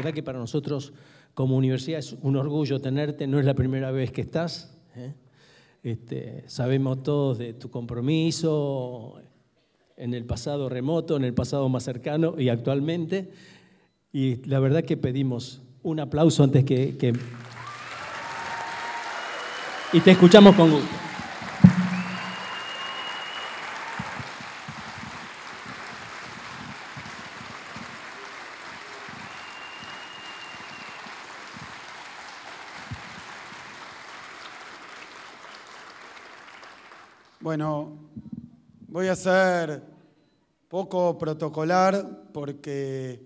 la verdad que para nosotros como universidad es un orgullo tenerte, no es la primera vez que estás. ¿eh? Este, sabemos todos de tu compromiso en el pasado remoto, en el pasado más cercano y actualmente. Y la verdad que pedimos un aplauso antes que... que... Y te escuchamos con gusto. Bueno, voy a ser poco protocolar porque,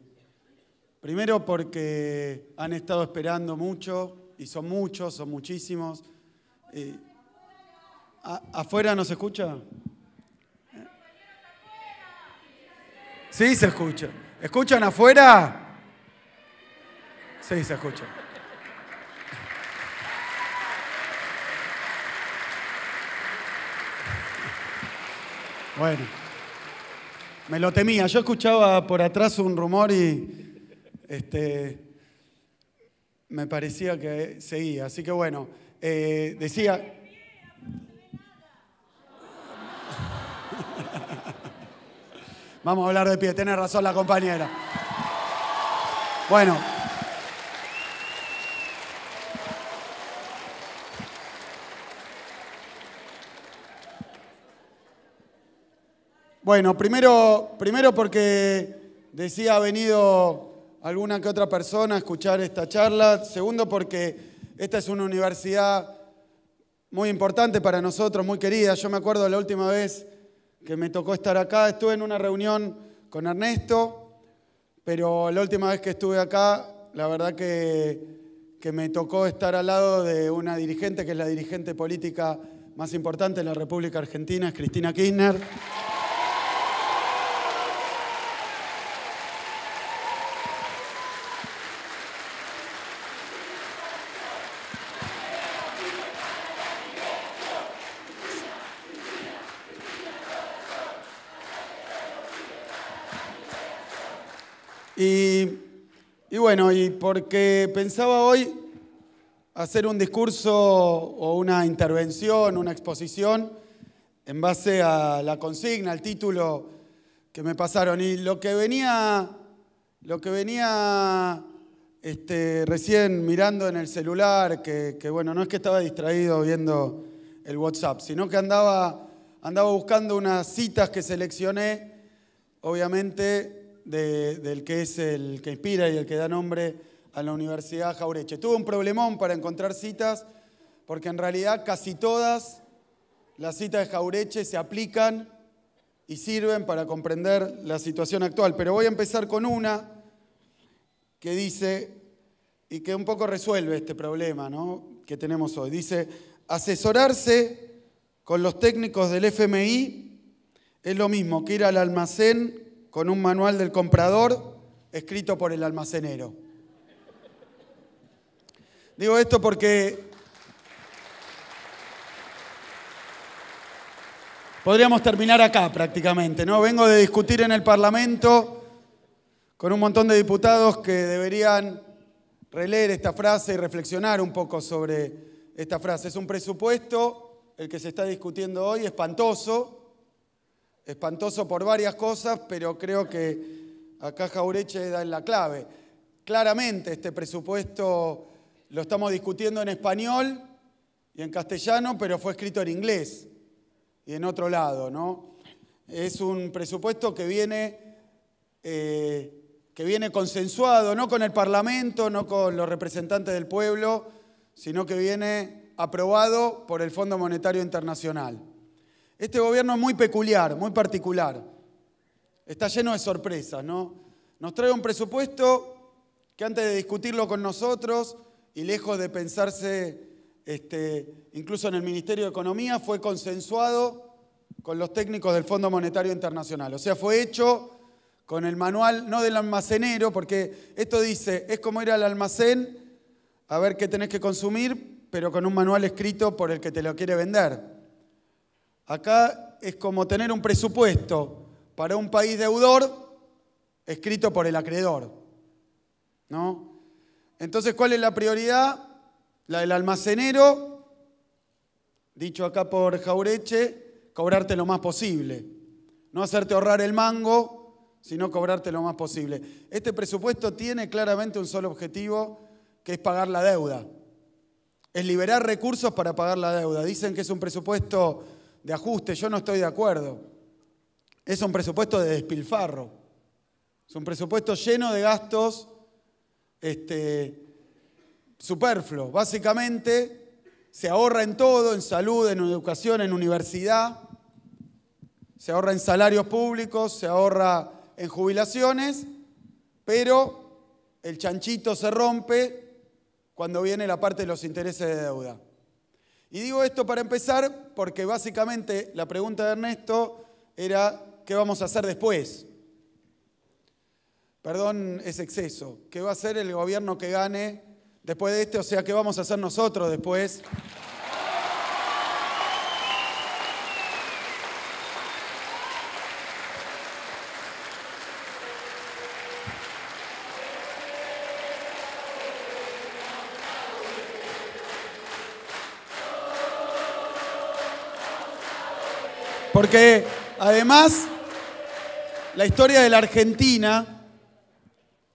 primero porque han estado esperando mucho y son muchos, son muchísimos. Eh, ¿Afuera no se escucha? Sí, se escucha. ¿Escuchan afuera? Sí, se escucha. Bueno, me lo temía. Yo escuchaba por atrás un rumor y este, me parecía que seguía. Así que bueno, eh, decía... Vamos a hablar de pie, tenés razón la compañera. Bueno, Bueno, primero, porque decía ha venido alguna que otra persona a escuchar esta charla. Segundo porque esta es una universidad muy importante para nosotros, muy querida. Yo me acuerdo la última vez que me tocó estar acá, estuve en una reunión con Ernesto, pero la última vez que estuve acá, la verdad que, que me tocó estar al lado de una dirigente que es la dirigente política más importante de la República Argentina, es Cristina Kirchner. y porque pensaba hoy hacer un discurso o una intervención, una exposición, en base a la consigna, al título que me pasaron. Y lo que venía, lo que venía este, recién mirando en el celular, que, bueno, no es que estaba distraído viendo el WhatsApp, sino que andaba, andaba buscando unas citas que seleccioné, obviamente del que es el que inspira y el que da nombre a la Universidad Jaureche. Tuve un problemón para encontrar citas, porque en realidad casi todas las citas de Jaureche se aplican y sirven para comprender la situación actual. Pero voy a empezar con una que dice, y que un poco resuelve este problema que tenemos hoy. Dice, asesorarse con los técnicos del FMI es lo mismo que ir al almacén con un manual del comprador escrito por el almacenero. Digo esto porque podríamos terminar acá prácticamente, ¿no? Vengo de discutir en el Parlamento con un montón de diputados que deberían releer esta frase y reflexionar un poco sobre esta frase. Es un presupuesto, el que se está discutiendo hoy, espantoso, espantoso por varias cosas, pero creo que acá Jaureche da la clave. Claramente este presupuesto lo estamos discutiendo en español y en castellano, pero fue escrito en inglés y en otro lado, ¿no? Es un presupuesto que viene, eh, que viene consensuado, no con el Parlamento, no con los representantes del pueblo, sino que viene aprobado por el Fondo Monetario Internacional. Este gobierno es muy peculiar, muy particular. Está lleno de sorpresas, ¿no? Nos trae un presupuesto que antes de discutirlo con nosotros y lejos de pensarse este, incluso en el Ministerio de Economía, fue consensuado con los técnicos del Fondo Monetario Internacional. O sea, fue hecho con el manual, no del almacenero, porque esto dice, es como ir al almacén a ver qué tenés que consumir, pero con un manual escrito por el que te lo quiere vender. Acá es como tener un presupuesto para un país deudor escrito por el acreedor. ¿No? Entonces, ¿cuál es la prioridad? La del almacenero, dicho acá por Jaureche, cobrarte lo más posible. No hacerte ahorrar el mango, sino cobrarte lo más posible. Este presupuesto tiene claramente un solo objetivo, que es pagar la deuda. Es liberar recursos para pagar la deuda. Dicen que es un presupuesto de ajuste, yo no estoy de acuerdo. Es un presupuesto de despilfarro. Es un presupuesto lleno de gastos este, superfluos. Básicamente se ahorra en todo, en salud, en educación, en universidad, se ahorra en salarios públicos, se ahorra en jubilaciones, pero el chanchito se rompe cuando viene la parte de los intereses de deuda. Y digo esto para empezar porque básicamente la pregunta de Ernesto era, ¿qué vamos a hacer después? Perdón, es exceso. ¿Qué va a hacer el gobierno que gane después de este? O sea, ¿qué vamos a hacer nosotros después? Porque además, la historia de la Argentina,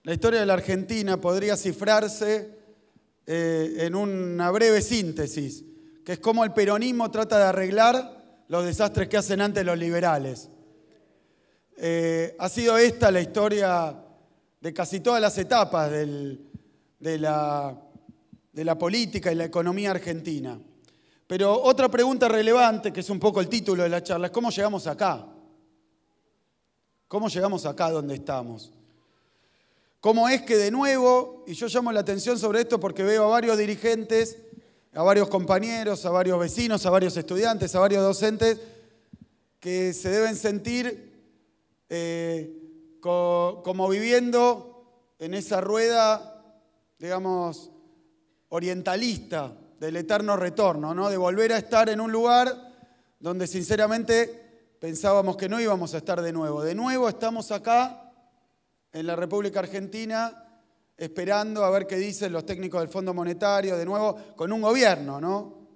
la historia de la Argentina podría cifrarse eh, en una breve síntesis, que es cómo el peronismo trata de arreglar los desastres que hacen antes los liberales. Eh, ha sido esta la historia de casi todas las etapas de la política y la economía argentina. Pero otra pregunta relevante, que es un poco el título de la charla, es cómo llegamos acá. ¿Cómo llegamos acá donde estamos? ¿Cómo es que de nuevo, y yo llamo la atención sobre esto porque veo a varios dirigentes, a varios compañeros, a varios vecinos, a varios estudiantes, a varios docentes, que se deben sentir eh, como viviendo en esa rueda, digamos, orientalista, del eterno retorno, ¿no? de volver a estar en un lugar donde sinceramente pensábamos que no íbamos a estar de nuevo. De nuevo estamos acá en la República Argentina esperando a ver qué dicen los técnicos del Fondo Monetario, de nuevo con un gobierno ¿no?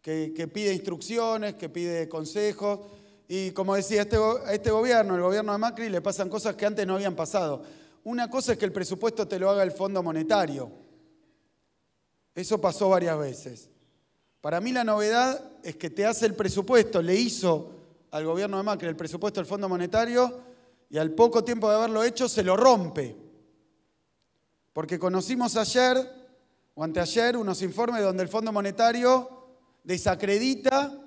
que, pide instrucciones, que pide consejos. Y como decía, este, este gobierno, el gobierno de Macri, le pasan cosas que antes no habían pasado. Una cosa es que el presupuesto te lo haga el Fondo Monetario eso pasó varias veces. Para mí la novedad es que te hace el presupuesto, le hizo al gobierno de Macri el presupuesto del Fondo Monetario y al poco tiempo de haberlo hecho se lo rompe. Porque conocimos ayer o anteayer unos informes donde el Fondo Monetario desacredita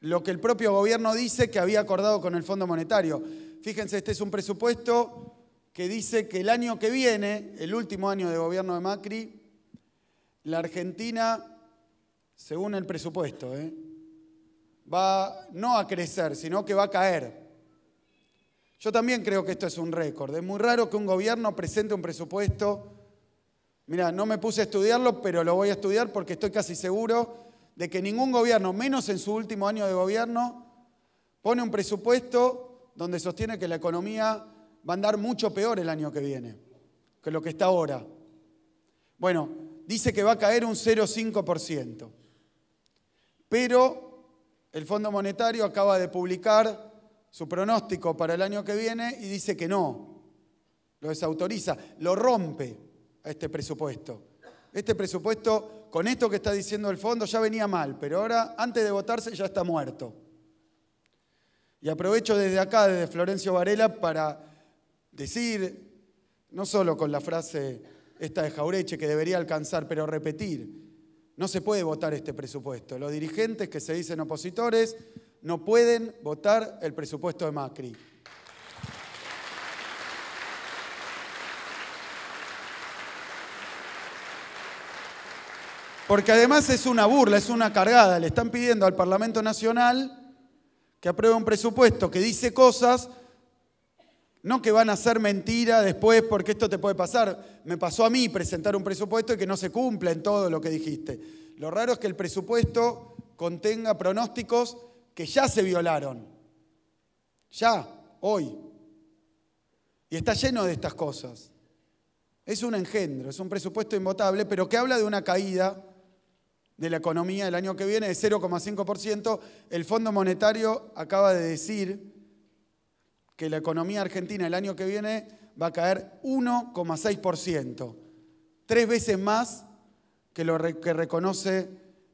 lo que el propio gobierno dice que había acordado con el Fondo Monetario. Fíjense, este es un presupuesto que dice que el año que viene, el último año de gobierno de Macri, la Argentina, según el presupuesto, ¿eh? va no a crecer, sino que va a caer. Yo también creo que esto es un récord. Es muy raro que un gobierno presente un presupuesto. Mira, no me puse a estudiarlo, pero lo voy a estudiar porque estoy casi seguro de que ningún gobierno, menos en su último año de gobierno, pone un presupuesto donde sostiene que la economía va a andar mucho peor el año que viene que lo que está ahora. Bueno, dice que va a caer un 0,5%. Pero el Fondo Monetario acaba de publicar su pronóstico para el año que viene y dice que no, lo desautoriza, lo rompe a este presupuesto. Este presupuesto, con esto que está diciendo el fondo, ya venía mal, pero ahora, antes de votarse, ya está muerto. Y aprovecho desde acá, desde Florencio Varela, para decir, no solo con la frase esta de Jaureche que debería alcanzar, pero repetir, no se puede votar este presupuesto. Los dirigentes que se dicen opositores no pueden votar el presupuesto de Macri. Porque además es una burla, es una cargada. Le están pidiendo al Parlamento Nacional que apruebe un presupuesto que dice cosas no que van a hacer mentira después porque esto te puede pasar. Me pasó a mí presentar un presupuesto y que no se cumpla en todo lo que dijiste. Lo raro es que el presupuesto contenga pronósticos que ya se violaron. Ya, hoy. Y está lleno de estas cosas. Es un engendro, es un presupuesto invotable, pero que habla de una caída de la economía el año que viene de 0,5%. El Fondo Monetario acaba de decir que la economía argentina el año que viene va a caer 1,6%, tres veces más que lo que reconoce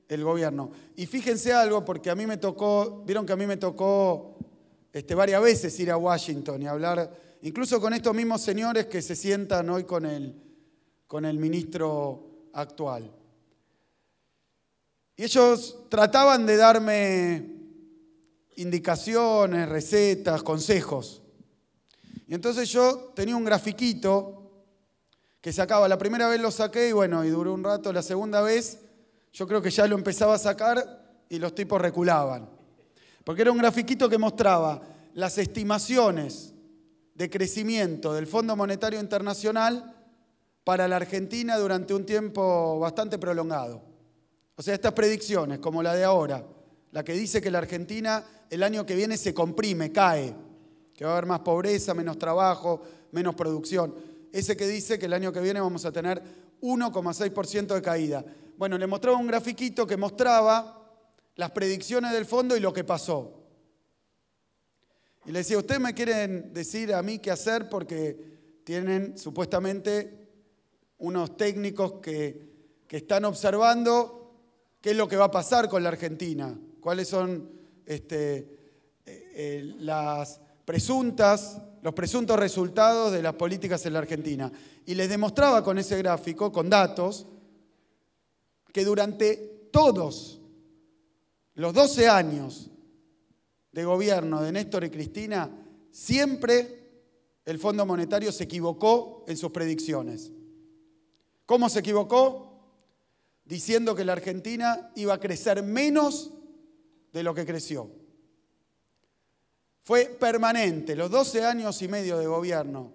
el gobierno. Y fíjense algo, porque a mí me tocó, vieron que a mí me tocó este, varias veces ir a Washington y hablar, incluso con estos mismos señores que se sientan hoy con el, con el ministro actual. Y ellos trataban de darme indicaciones, recetas, consejos. Y entonces yo tenía un grafiquito que sacaba, la primera vez lo saqué y bueno, y duró un rato, la segunda vez yo creo que ya lo empezaba a sacar y los tipos reculaban. Porque era un grafiquito que mostraba las estimaciones de crecimiento del Fondo Monetario Internacional para la Argentina durante un tiempo bastante prolongado. O sea, estas predicciones, como la de ahora, la que dice que la Argentina el año que viene se comprime, cae, que va a haber más pobreza, menos trabajo, menos producción. Ese que dice que el año que viene vamos a tener 1,6% de caída. Bueno, le mostraba un grafiquito que mostraba las predicciones del fondo y lo que pasó. Y le decía, ustedes me quieren decir a mí qué hacer porque tienen supuestamente unos técnicos que, que están observando qué es lo que va a pasar con la Argentina cuáles son este, eh, eh, las presuntas, los presuntos resultados de las políticas en la Argentina. Y les demostraba con ese gráfico, con datos, que durante todos los 12 años de gobierno de Néstor y Cristina, siempre el Fondo Monetario se equivocó en sus predicciones. ¿Cómo se equivocó? Diciendo que la Argentina iba a crecer menos de lo que creció. Fue permanente. Los 12 años y medio de gobierno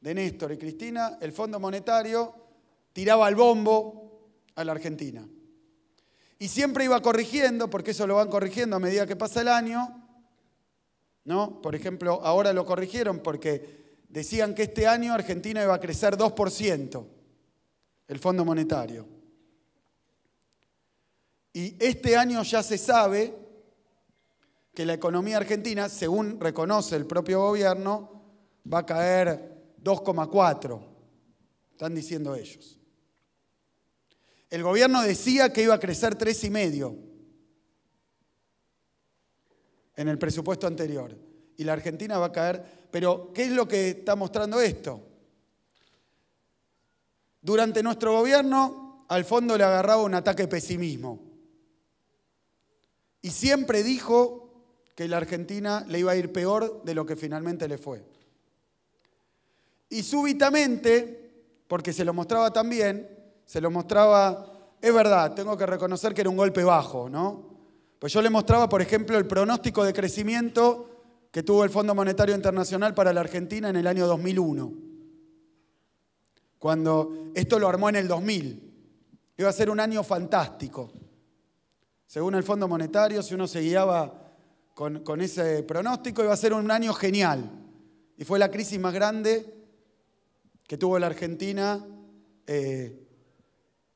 de Néstor y Cristina, el Fondo Monetario tiraba al bombo a la Argentina. Y siempre iba corrigiendo, porque eso lo van corrigiendo a medida que pasa el año. ¿No? Por ejemplo, ahora lo corrigieron porque decían que este año Argentina iba a crecer 2%, el Fondo Monetario. Y este año ya se sabe que la economía argentina, según reconoce el propio gobierno, va a caer 2,4, están diciendo ellos. El gobierno decía que iba a crecer 3,5 en el presupuesto anterior y la Argentina va a caer, pero ¿qué es lo que está mostrando esto? Durante nuestro gobierno al fondo le agarraba un ataque de pesimismo y siempre dijo que la Argentina le iba a ir peor de lo que finalmente le fue. Y súbitamente, porque se lo mostraba también, se lo mostraba, es verdad, tengo que reconocer que era un golpe bajo, ¿no? Pues yo le mostraba, por ejemplo, el pronóstico de crecimiento que tuvo el Fondo Monetario Internacional para la Argentina en el año 2001. Cuando esto lo armó en el 2000, iba a ser un año fantástico. Según el Fondo Monetario, si uno se guiaba con, ese pronóstico, iba a ser un año genial. Y fue la crisis más grande que tuvo la Argentina eh,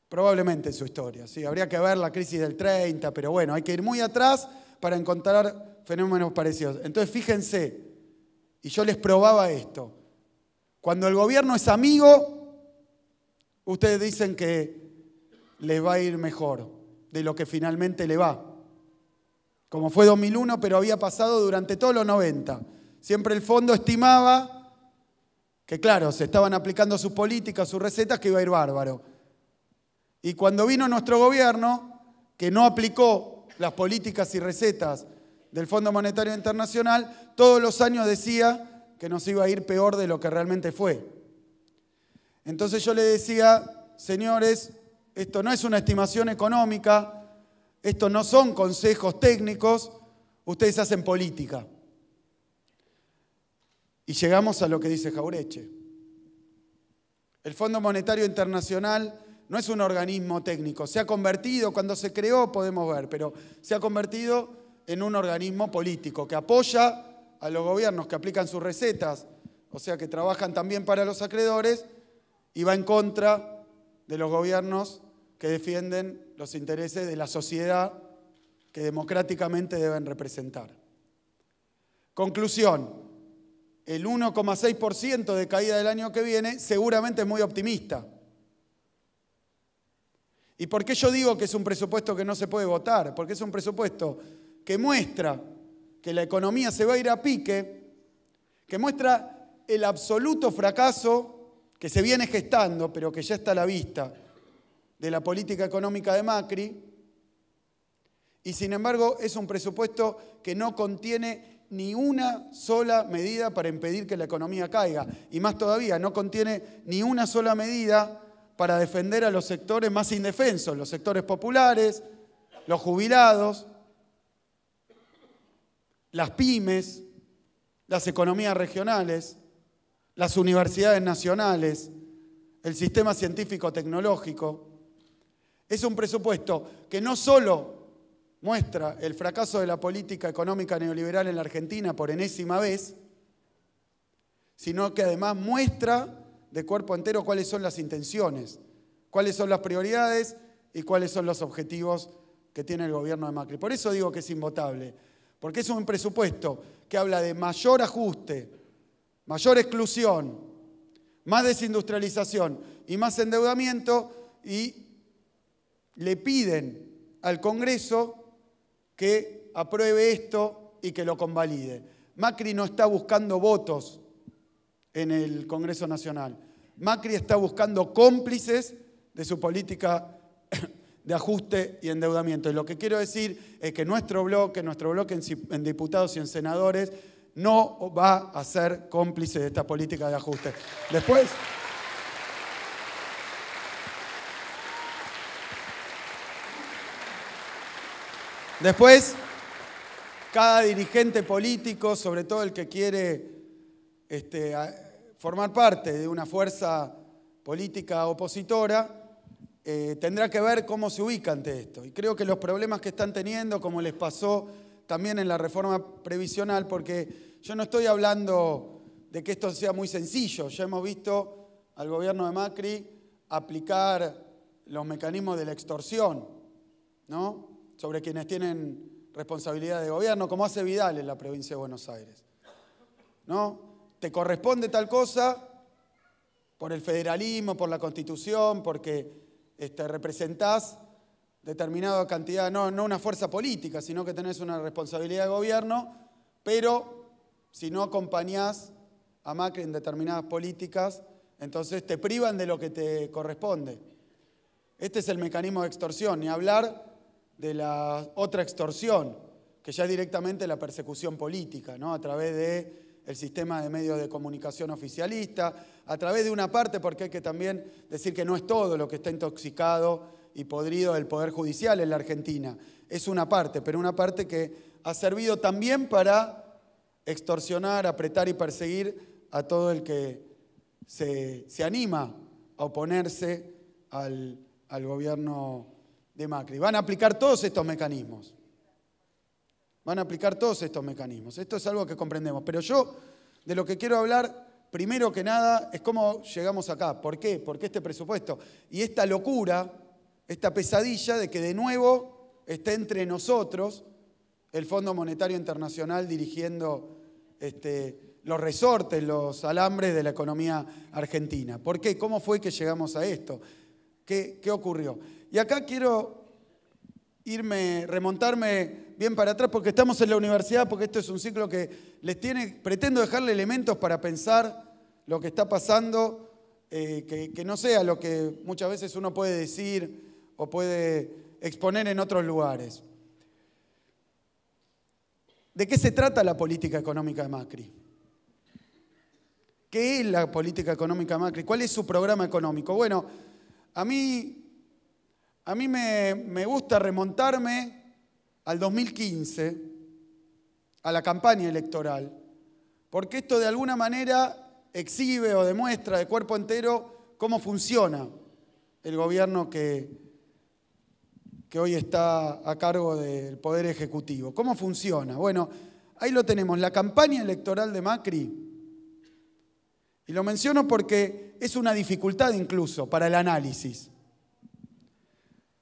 probablemente en su historia. ¿sí? Habría que ver la crisis del 30, pero bueno, hay que ir muy atrás para encontrar fenómenos parecidos. Entonces, fíjense, y yo les probaba esto. Cuando el gobierno es amigo, ustedes dicen que les va a ir mejor de lo que finalmente le va como fue 2001, pero había pasado durante todos los 90. Siempre el fondo estimaba que, claro, se estaban aplicando sus políticas, sus recetas, que iba a ir bárbaro. Y cuando vino nuestro gobierno, que no aplicó las políticas y recetas del Fondo Monetario Internacional, todos los años decía que nos iba a ir peor de lo que realmente fue. Entonces yo le decía, señores, esto no es una estimación económica, estos no son consejos técnicos, ustedes hacen política. Y llegamos a lo que dice Jaureche. El Fondo Monetario Internacional no es un organismo técnico, se ha convertido, cuando se creó podemos ver, pero se ha convertido en un organismo político que apoya a los gobiernos que aplican sus recetas, o sea, que trabajan también para los acreedores y va en contra de los gobiernos que defienden los intereses de la sociedad que democráticamente deben representar. Conclusión, el 1,6% de caída del año que viene seguramente es muy optimista. ¿Y por qué yo digo que es un presupuesto que no se puede votar? Porque es un presupuesto que muestra que la economía se va a ir a pique, que muestra el absoluto fracaso que se viene gestando, pero que ya está a la vista de la política económica de Macri, y sin embargo es un presupuesto que no contiene ni una sola medida para impedir que la economía caiga, y más todavía, no contiene ni una sola medida para defender a los sectores más indefensos, los sectores populares, los jubilados, las pymes, las economías regionales, las universidades nacionales, el sistema científico-tecnológico, es un presupuesto que no solo muestra el fracaso de la política económica neoliberal en la Argentina por enésima vez, sino que además muestra de cuerpo entero cuáles son las intenciones, cuáles son las prioridades y cuáles son los objetivos que tiene el gobierno de Macri. Por eso digo que es invotable, porque es un presupuesto que habla de mayor ajuste, mayor exclusión, más desindustrialización y más endeudamiento y le piden al Congreso que apruebe esto y que lo convalide. Macri no está buscando votos en el Congreso Nacional. Macri está buscando cómplices de su política de ajuste y endeudamiento. Y lo que quiero decir es que nuestro bloque, nuestro bloque en diputados y en senadores, no va a ser cómplice de esta política de ajuste. Después. Después, cada dirigente político, sobre todo el que quiere este, formar parte de una fuerza política opositora, eh, tendrá que ver cómo se ubica ante esto. Y creo que los problemas que están teniendo, como les pasó también en la reforma previsional, porque yo no estoy hablando de que esto sea muy sencillo, ya hemos visto al gobierno de Macri aplicar los mecanismos de la extorsión, ¿no? sobre quienes tienen responsabilidad de gobierno, como hace Vidal en la provincia de Buenos Aires. ¿No? Te corresponde tal cosa por el federalismo, por la constitución, porque este, representás determinada cantidad, no, no una fuerza política, sino que tenés una responsabilidad de gobierno, pero si no acompañás a Macri en determinadas políticas, entonces te privan de lo que te corresponde. Este es el mecanismo de extorsión, ni hablar de la otra extorsión, que ya es directamente la persecución política, ¿no? a través de el sistema de medios de comunicación oficialista, a través de una parte, porque hay que también decir que no es todo lo que está intoxicado y podrido del Poder Judicial en la Argentina, es una parte, pero una parte que ha servido también para extorsionar, apretar y perseguir a todo el que se, anima a oponerse al, al gobierno de Macri. Van a aplicar todos estos mecanismos. Van a aplicar todos estos mecanismos. Esto es algo que comprendemos. Pero yo de lo que quiero hablar, primero que nada, es cómo llegamos acá. ¿Por qué? Porque este presupuesto y esta locura, esta pesadilla de que de nuevo esté entre nosotros el Fondo Monetario Internacional dirigiendo este, los resortes, los alambres de la economía argentina. ¿Por qué? ¿Cómo fue que llegamos a esto? ¿Qué, qué ocurrió? Y acá quiero irme, remontarme bien para atrás porque estamos en la universidad, porque esto es un ciclo que les tiene, pretendo dejarle elementos para pensar lo que está pasando, eh, que, que no sea lo que muchas veces uno puede decir o puede exponer en otros lugares. ¿De qué se trata la política económica de Macri? ¿Qué es la política económica de Macri? ¿Cuál es su programa económico? Bueno, a mí a mí me, gusta remontarme al 2015, a la campaña electoral, porque esto de alguna manera exhibe o demuestra de cuerpo entero cómo funciona el gobierno que, que hoy está a cargo del Poder Ejecutivo. ¿Cómo funciona? Bueno, ahí lo tenemos, la campaña electoral de Macri. Y lo menciono porque es una dificultad incluso para el análisis.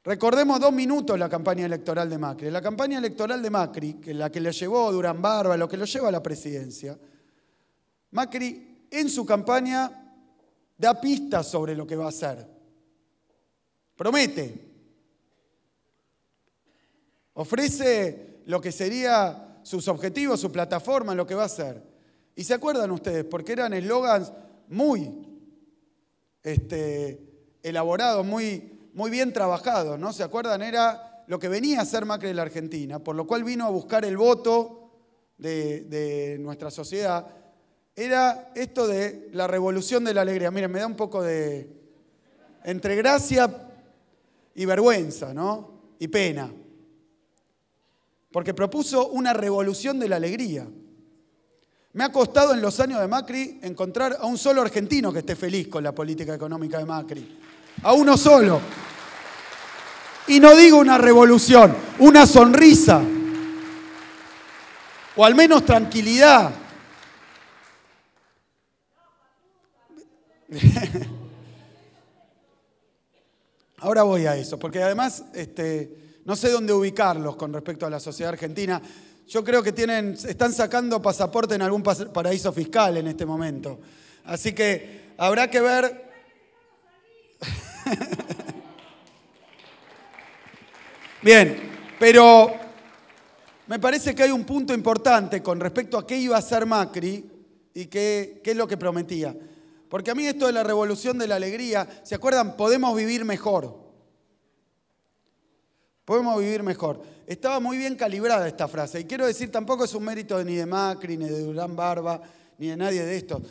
Recordemos dos minutos la campaña electoral de Macri. La campaña electoral de Macri, la que le llevó Durán Barba, lo que lo lleva a la presidencia, Macri en su campaña da pistas sobre lo que va a hacer. Promete. Ofrece lo que sería sus objetivos, su plataforma, lo que va a hacer. Y se acuerdan ustedes, porque eran eslogans muy este, elaborados, muy muy bien trabajado, ¿no? ¿Se acuerdan? Era lo que venía a hacer Macri de la Argentina, por lo cual vino a buscar el voto de, de nuestra sociedad, era esto de la revolución de la alegría. Miren, me da un poco de... entre gracia y vergüenza, ¿no? Y pena. Porque propuso una revolución de la alegría. Me ha costado en los años de Macri encontrar a un solo argentino que esté feliz con la política económica de Macri a uno solo. Y no digo una revolución, una sonrisa. O al menos tranquilidad. Ahora voy a eso, porque además este, no sé dónde ubicarlos con respecto a la sociedad argentina. Yo creo que tienen, están sacando pasaporte en algún paraíso fiscal en este momento. Así que habrá que ver Bien, pero me parece que hay un punto importante con respecto a qué iba a hacer Macri y qué, es lo que prometía. Porque a mí esto de la revolución de la alegría, ¿se acuerdan? Podemos vivir mejor. Podemos vivir mejor. Estaba muy bien calibrada esta frase. Y quiero decir, tampoco es un mérito ni de Macri, ni de Durán Barba, ni de nadie de esto.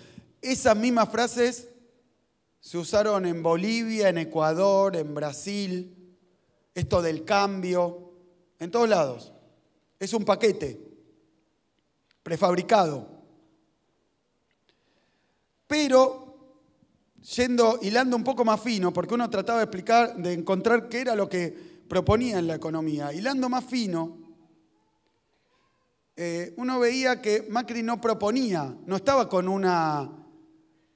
Esas mismas frases se usaron en Bolivia, en Ecuador, en Brasil, esto del cambio, en todos lados. Es un paquete prefabricado. Pero, yendo, hilando un poco más fino, porque uno trataba de explicar, de encontrar qué era lo que proponía en la economía, hilando más fino, eh, uno veía que Macri no proponía, no estaba con una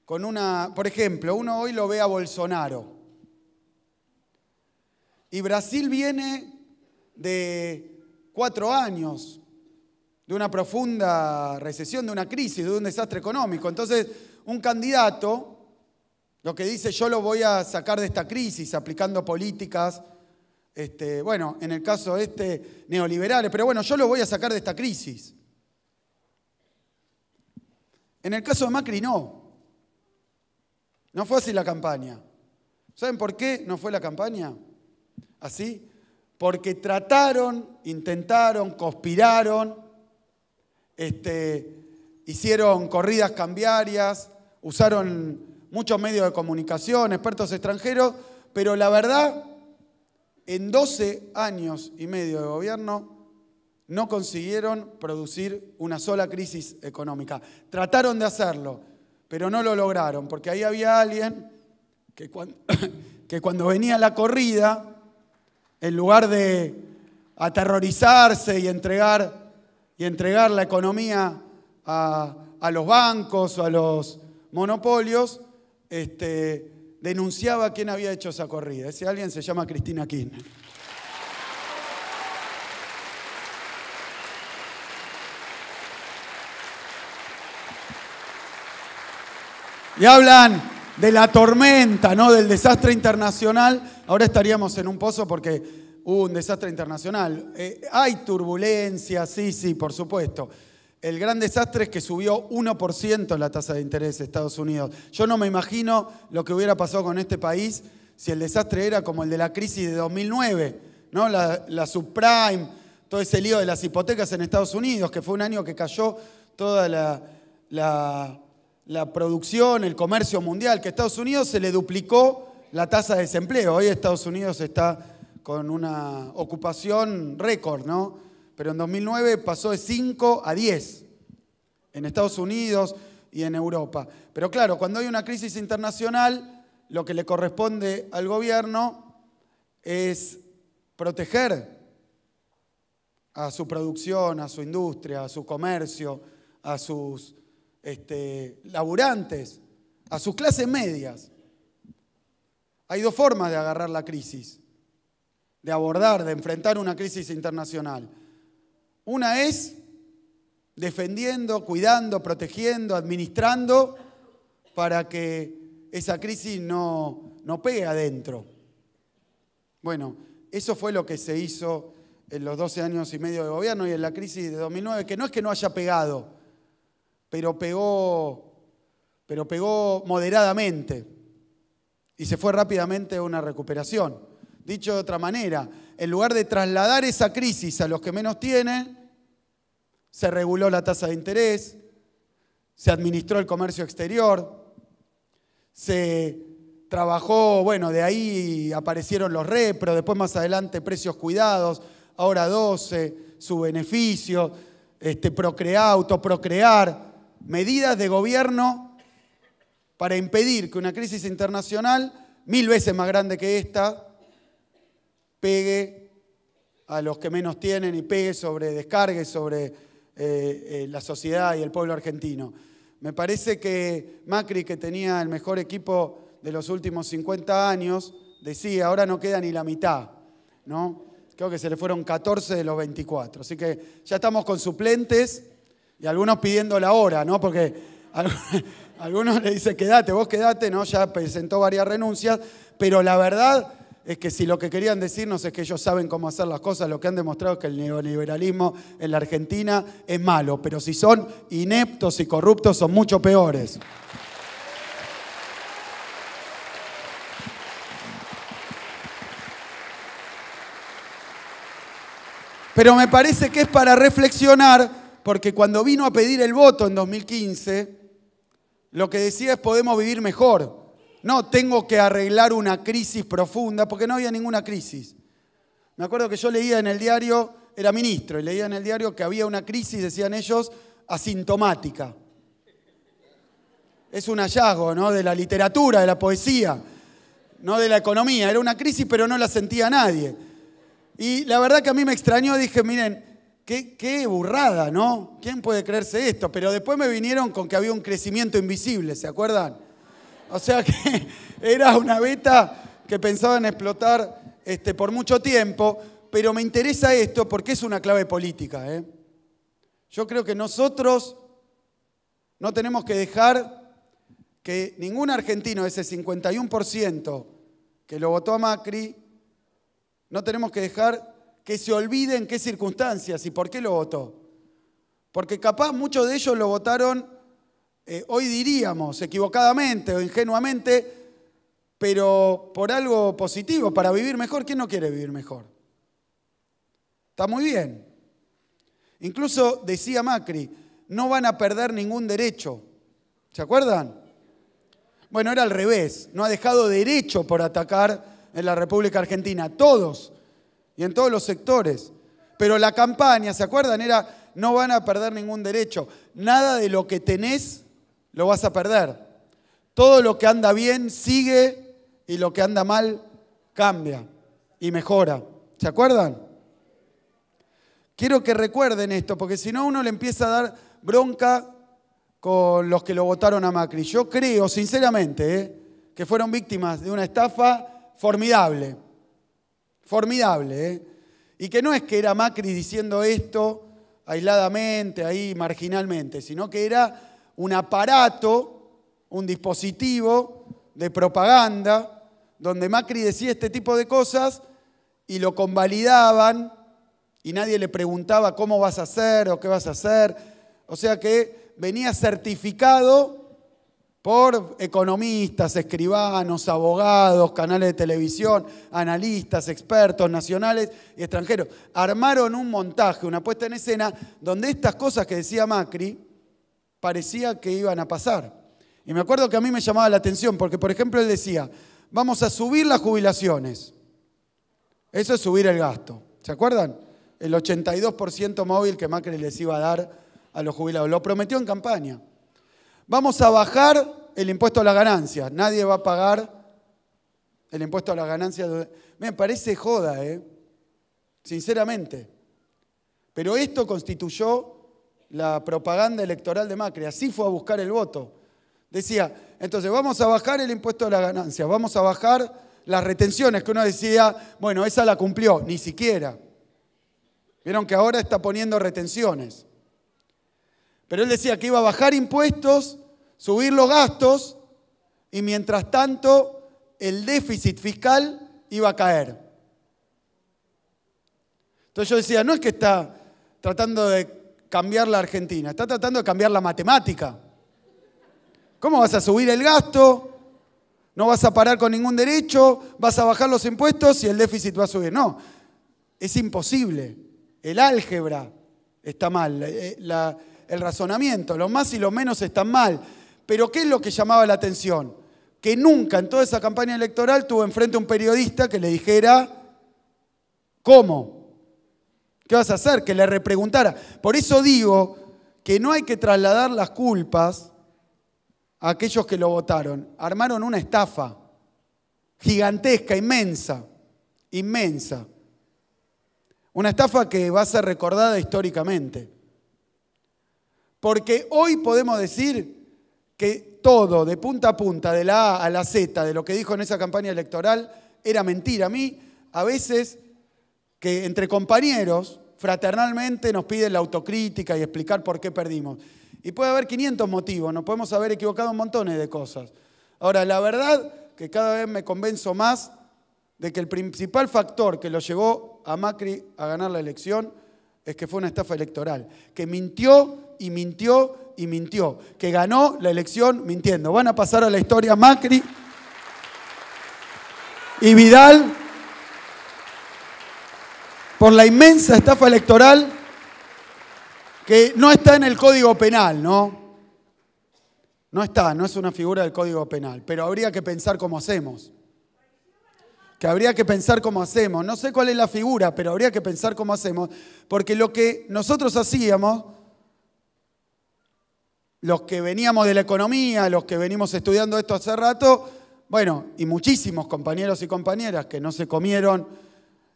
con una, por ejemplo, uno hoy lo ve a Bolsonaro. Y Brasil viene de cuatro años, de una profunda recesión, de una crisis, de un desastre económico. Entonces, un candidato lo que dice yo lo voy a sacar de esta crisis aplicando políticas, este, bueno, en el caso este, neoliberales, pero bueno, yo lo voy a sacar de esta crisis. En el caso de Macri no. No fue así la campaña. ¿Saben por qué no fue la campaña? Así. Porque trataron, intentaron, conspiraron, este, hicieron corridas cambiarias, usaron muchos medios de comunicación, expertos extranjeros, pero la verdad, en 12 años y medio de gobierno, no consiguieron producir una sola crisis económica. Trataron de hacerlo, pero no lo lograron, porque ahí había alguien que cuando, venía la corrida, en lugar de aterrorizarse y entregar, y entregar la economía a, los bancos o a los monopolios, este, denunciaba quién había hecho esa corrida. Ese alguien se llama Cristina Kirchner. y hablan de la tormenta, ¿no? Del desastre internacional. Ahora estaríamos en un pozo porque hubo uh, un desastre internacional. Eh, hay turbulencias, sí, sí, por supuesto. El gran desastre es que subió 1% la tasa de interés de Estados Unidos. Yo no me imagino lo que hubiera pasado con este país si el desastre era como el de la crisis de 2009, ¿no? La, subprime, todo ese lío de las hipotecas en Estados Unidos, que fue un año que cayó toda la, la la producción, el comercio mundial, que a Estados Unidos se le duplicó la tasa de desempleo. Hoy Estados Unidos está con una ocupación récord, ¿no? Pero en 2009 pasó de 5 a 10 en Estados Unidos y en Europa. Pero claro, cuando hay una crisis internacional, lo que le corresponde al gobierno es proteger a su producción, a su industria, a su comercio, a sus este, laburantes, a sus clases medias. Hay dos formas de agarrar la crisis, de abordar, de enfrentar una crisis internacional. Una es defendiendo, cuidando, protegiendo, administrando para que esa crisis no, no pegue adentro. Bueno, eso fue lo que se hizo en los 12 años y medio de gobierno y en la crisis de 2009, que no es que no haya pegado, pero pegó, pero pegó moderadamente y se fue rápidamente a una recuperación. Dicho de otra manera, en lugar de trasladar esa crisis a los que menos tienen, se reguló la tasa de interés, se administró el comercio exterior, se trabajó, bueno, de ahí aparecieron los repro, después más adelante precios cuidados, ahora 12, su beneficio, este, Autoprocrear, procrear medidas de gobierno para impedir que una crisis internacional, mil veces más grande que esta, pegue a los que menos tienen y pegue sobre, descargue sobre eh, eh, la sociedad y el pueblo argentino. Me parece que Macri, que tenía el mejor equipo de los últimos 50 años, decía, ahora no queda ni la mitad, ¿no? Creo que se le fueron 14 de los 24. Así que ya estamos con suplentes y algunos pidiendo la hora, ¿no? Porque algunos le dicen, quédate, vos quédate, ¿no? Ya presentó varias renuncias, pero la verdad es que si lo que querían decirnos es que ellos saben cómo hacer las cosas, lo que han demostrado es que el neoliberalismo en la Argentina es malo, pero si son ineptos y corruptos son mucho peores. Pero me parece que es para reflexionar porque cuando vino a pedir el voto en 2015, lo que decía es podemos vivir mejor. No, tengo que arreglar una crisis profunda, porque no había ninguna crisis. Me acuerdo que yo leía en el diario, era ministro, y leía en el diario que había una crisis, decían ellos, asintomática. Es un hallazgo, ¿no? De la literatura, de la poesía, no de la economía. Era una crisis, pero no la sentía nadie. Y la verdad que a mí me extrañó, dije, miren, Qué, burrada, ¿no? ¿Quién puede creerse esto? Pero después me vinieron con que había un crecimiento invisible, ¿se acuerdan? O sea que era una beta que pensaban explotar este, por mucho tiempo, pero me interesa esto porque es una clave política. ¿eh? Yo creo que nosotros no tenemos que dejar que ningún argentino, ese 51% que lo votó a Macri, no tenemos que dejar que se olvide en qué circunstancias y por qué lo votó. Porque capaz muchos de ellos lo votaron, eh, hoy diríamos, equivocadamente o ingenuamente, pero por algo positivo, para vivir mejor. ¿Quién no quiere vivir mejor? Está muy bien. Incluso decía Macri, no van a perder ningún derecho. ¿Se acuerdan? Bueno, era al revés. No ha dejado derecho por atacar en la República Argentina. Todos y en todos los sectores. Pero la campaña, ¿se acuerdan? Era, no van a perder ningún derecho. Nada de lo que tenés lo vas a perder. Todo lo que anda bien sigue y lo que anda mal cambia y mejora. ¿Se acuerdan? Quiero que recuerden esto, porque si no uno le empieza a dar bronca con los que lo votaron a Macri. Yo creo, sinceramente, eh, que fueron víctimas de una estafa formidable formidable. ¿eh? Y que no es que era Macri diciendo esto aisladamente, ahí marginalmente, sino que era un aparato, un dispositivo de propaganda, donde Macri decía este tipo de cosas y lo convalidaban y nadie le preguntaba cómo vas a hacer o qué vas a hacer. O sea que venía certificado por economistas, escribanos, abogados, canales de televisión, analistas, expertos nacionales y extranjeros. Armaron un montaje, una puesta en escena, donde estas cosas que decía Macri parecía que iban a pasar. Y me acuerdo que a mí me llamaba la atención, porque por ejemplo él decía, vamos a subir las jubilaciones. Eso es subir el gasto. ¿Se acuerdan? El 82% móvil que Macri les iba a dar a los jubilados. Lo prometió en campaña. Vamos a bajar el impuesto a las ganancias. Nadie va a pagar el impuesto a las ganancias. Me parece joda, ¿eh? Sinceramente. Pero esto constituyó la propaganda electoral de Macri. Así fue a buscar el voto. Decía, entonces vamos a bajar el impuesto a las ganancias, vamos a bajar las retenciones, que uno decía, bueno, esa la cumplió, ni siquiera. Vieron que ahora está poniendo retenciones. Pero él decía que iba a bajar impuestos subir los gastos y mientras tanto el déficit fiscal iba a caer. Entonces yo decía, no es que está tratando de cambiar la Argentina, está tratando de cambiar la matemática. ¿Cómo vas a subir el gasto? No vas a parar con ningún derecho, vas a bajar los impuestos y el déficit va a subir. No, es imposible. El álgebra está mal, eh, el razonamiento, los más y los menos están mal. Pero ¿qué es lo que llamaba la atención? Que nunca en toda esa campaña electoral tuvo enfrente un periodista que le dijera, ¿cómo? ¿Qué vas a hacer? Que le repreguntara. Por eso digo que no hay que trasladar las culpas a aquellos que lo votaron. Armaron una estafa gigantesca, inmensa, inmensa. Una estafa que va a ser recordada históricamente. Porque hoy podemos decir que todo, de punta a punta, de la A a la Z, de lo que dijo en esa campaña electoral, era mentira. A mí, a veces, que entre compañeros, fraternalmente, nos piden la autocrítica y explicar por qué perdimos. Y puede haber 500 motivos, nos podemos haber equivocado un montón de cosas. Ahora, la verdad que cada vez me convenzo más de que el principal factor que lo llevó a Macri a ganar la elección es que fue una estafa electoral, que mintió y mintió y mintió, que ganó la elección mintiendo. Van a pasar a la historia Macri y Vidal por la inmensa estafa electoral que no está en el Código Penal, ¿no? No está, no es una figura del Código Penal, pero habría que pensar cómo hacemos. Que habría que pensar cómo hacemos. No sé cuál es la figura, pero habría que pensar cómo hacemos, porque lo que nosotros hacíamos los que veníamos de la economía, los que venimos estudiando esto hace rato, bueno, y muchísimos compañeros y compañeras que no se comieron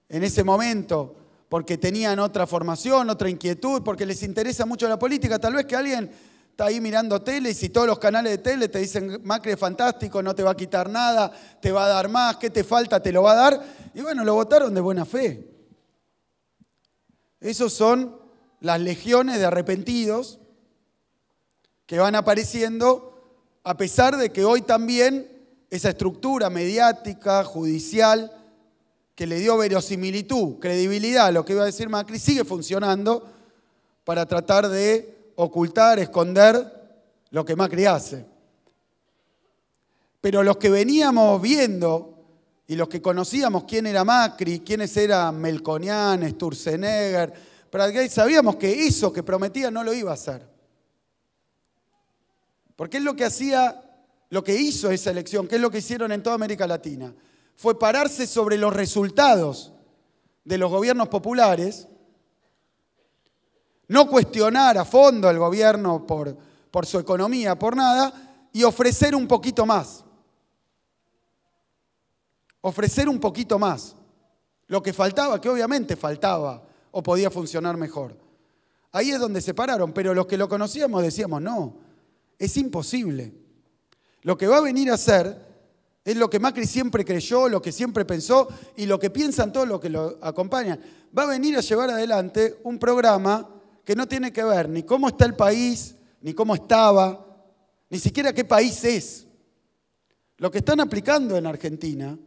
en ese momento porque tenían otra formación, otra inquietud, porque les interesa mucho la política, tal vez que alguien está ahí mirando tele y si todos los canales de tele te dicen Macri es fantástico, no te va a quitar nada, te va a dar más, ¿qué te falta? Te lo va a dar. Y bueno, lo votaron de buena fe. Esos son las legiones de arrepentidos que van apareciendo, a pesar de que hoy también esa estructura mediática, judicial, que le dio verosimilitud, credibilidad a lo que iba a decir Macri, sigue funcionando para tratar de ocultar, esconder lo que Macri hace. Pero los que veníamos viendo y los que conocíamos quién era Macri, quiénes eran Melconian, Sturzenegger, que sabíamos que eso que prometía no lo iba a hacer. Porque es lo que hacía, lo que hizo esa elección, que es lo que hicieron en toda América Latina, fue pararse sobre los resultados de los gobiernos populares, no cuestionar a fondo al gobierno por, por su economía, por nada, y ofrecer un poquito más. Ofrecer un poquito más. Lo que faltaba, que obviamente faltaba o podía funcionar mejor. Ahí es donde se pararon, pero los que lo conocíamos decíamos, no, es imposible. Lo que va a venir a hacer es lo que Macri siempre creyó, lo que siempre pensó y lo que piensan todos los que lo acompañan. Va a venir a llevar adelante un programa que no tiene que ver ni cómo está el país, ni cómo estaba, ni siquiera qué país es. Lo que están aplicando en Argentina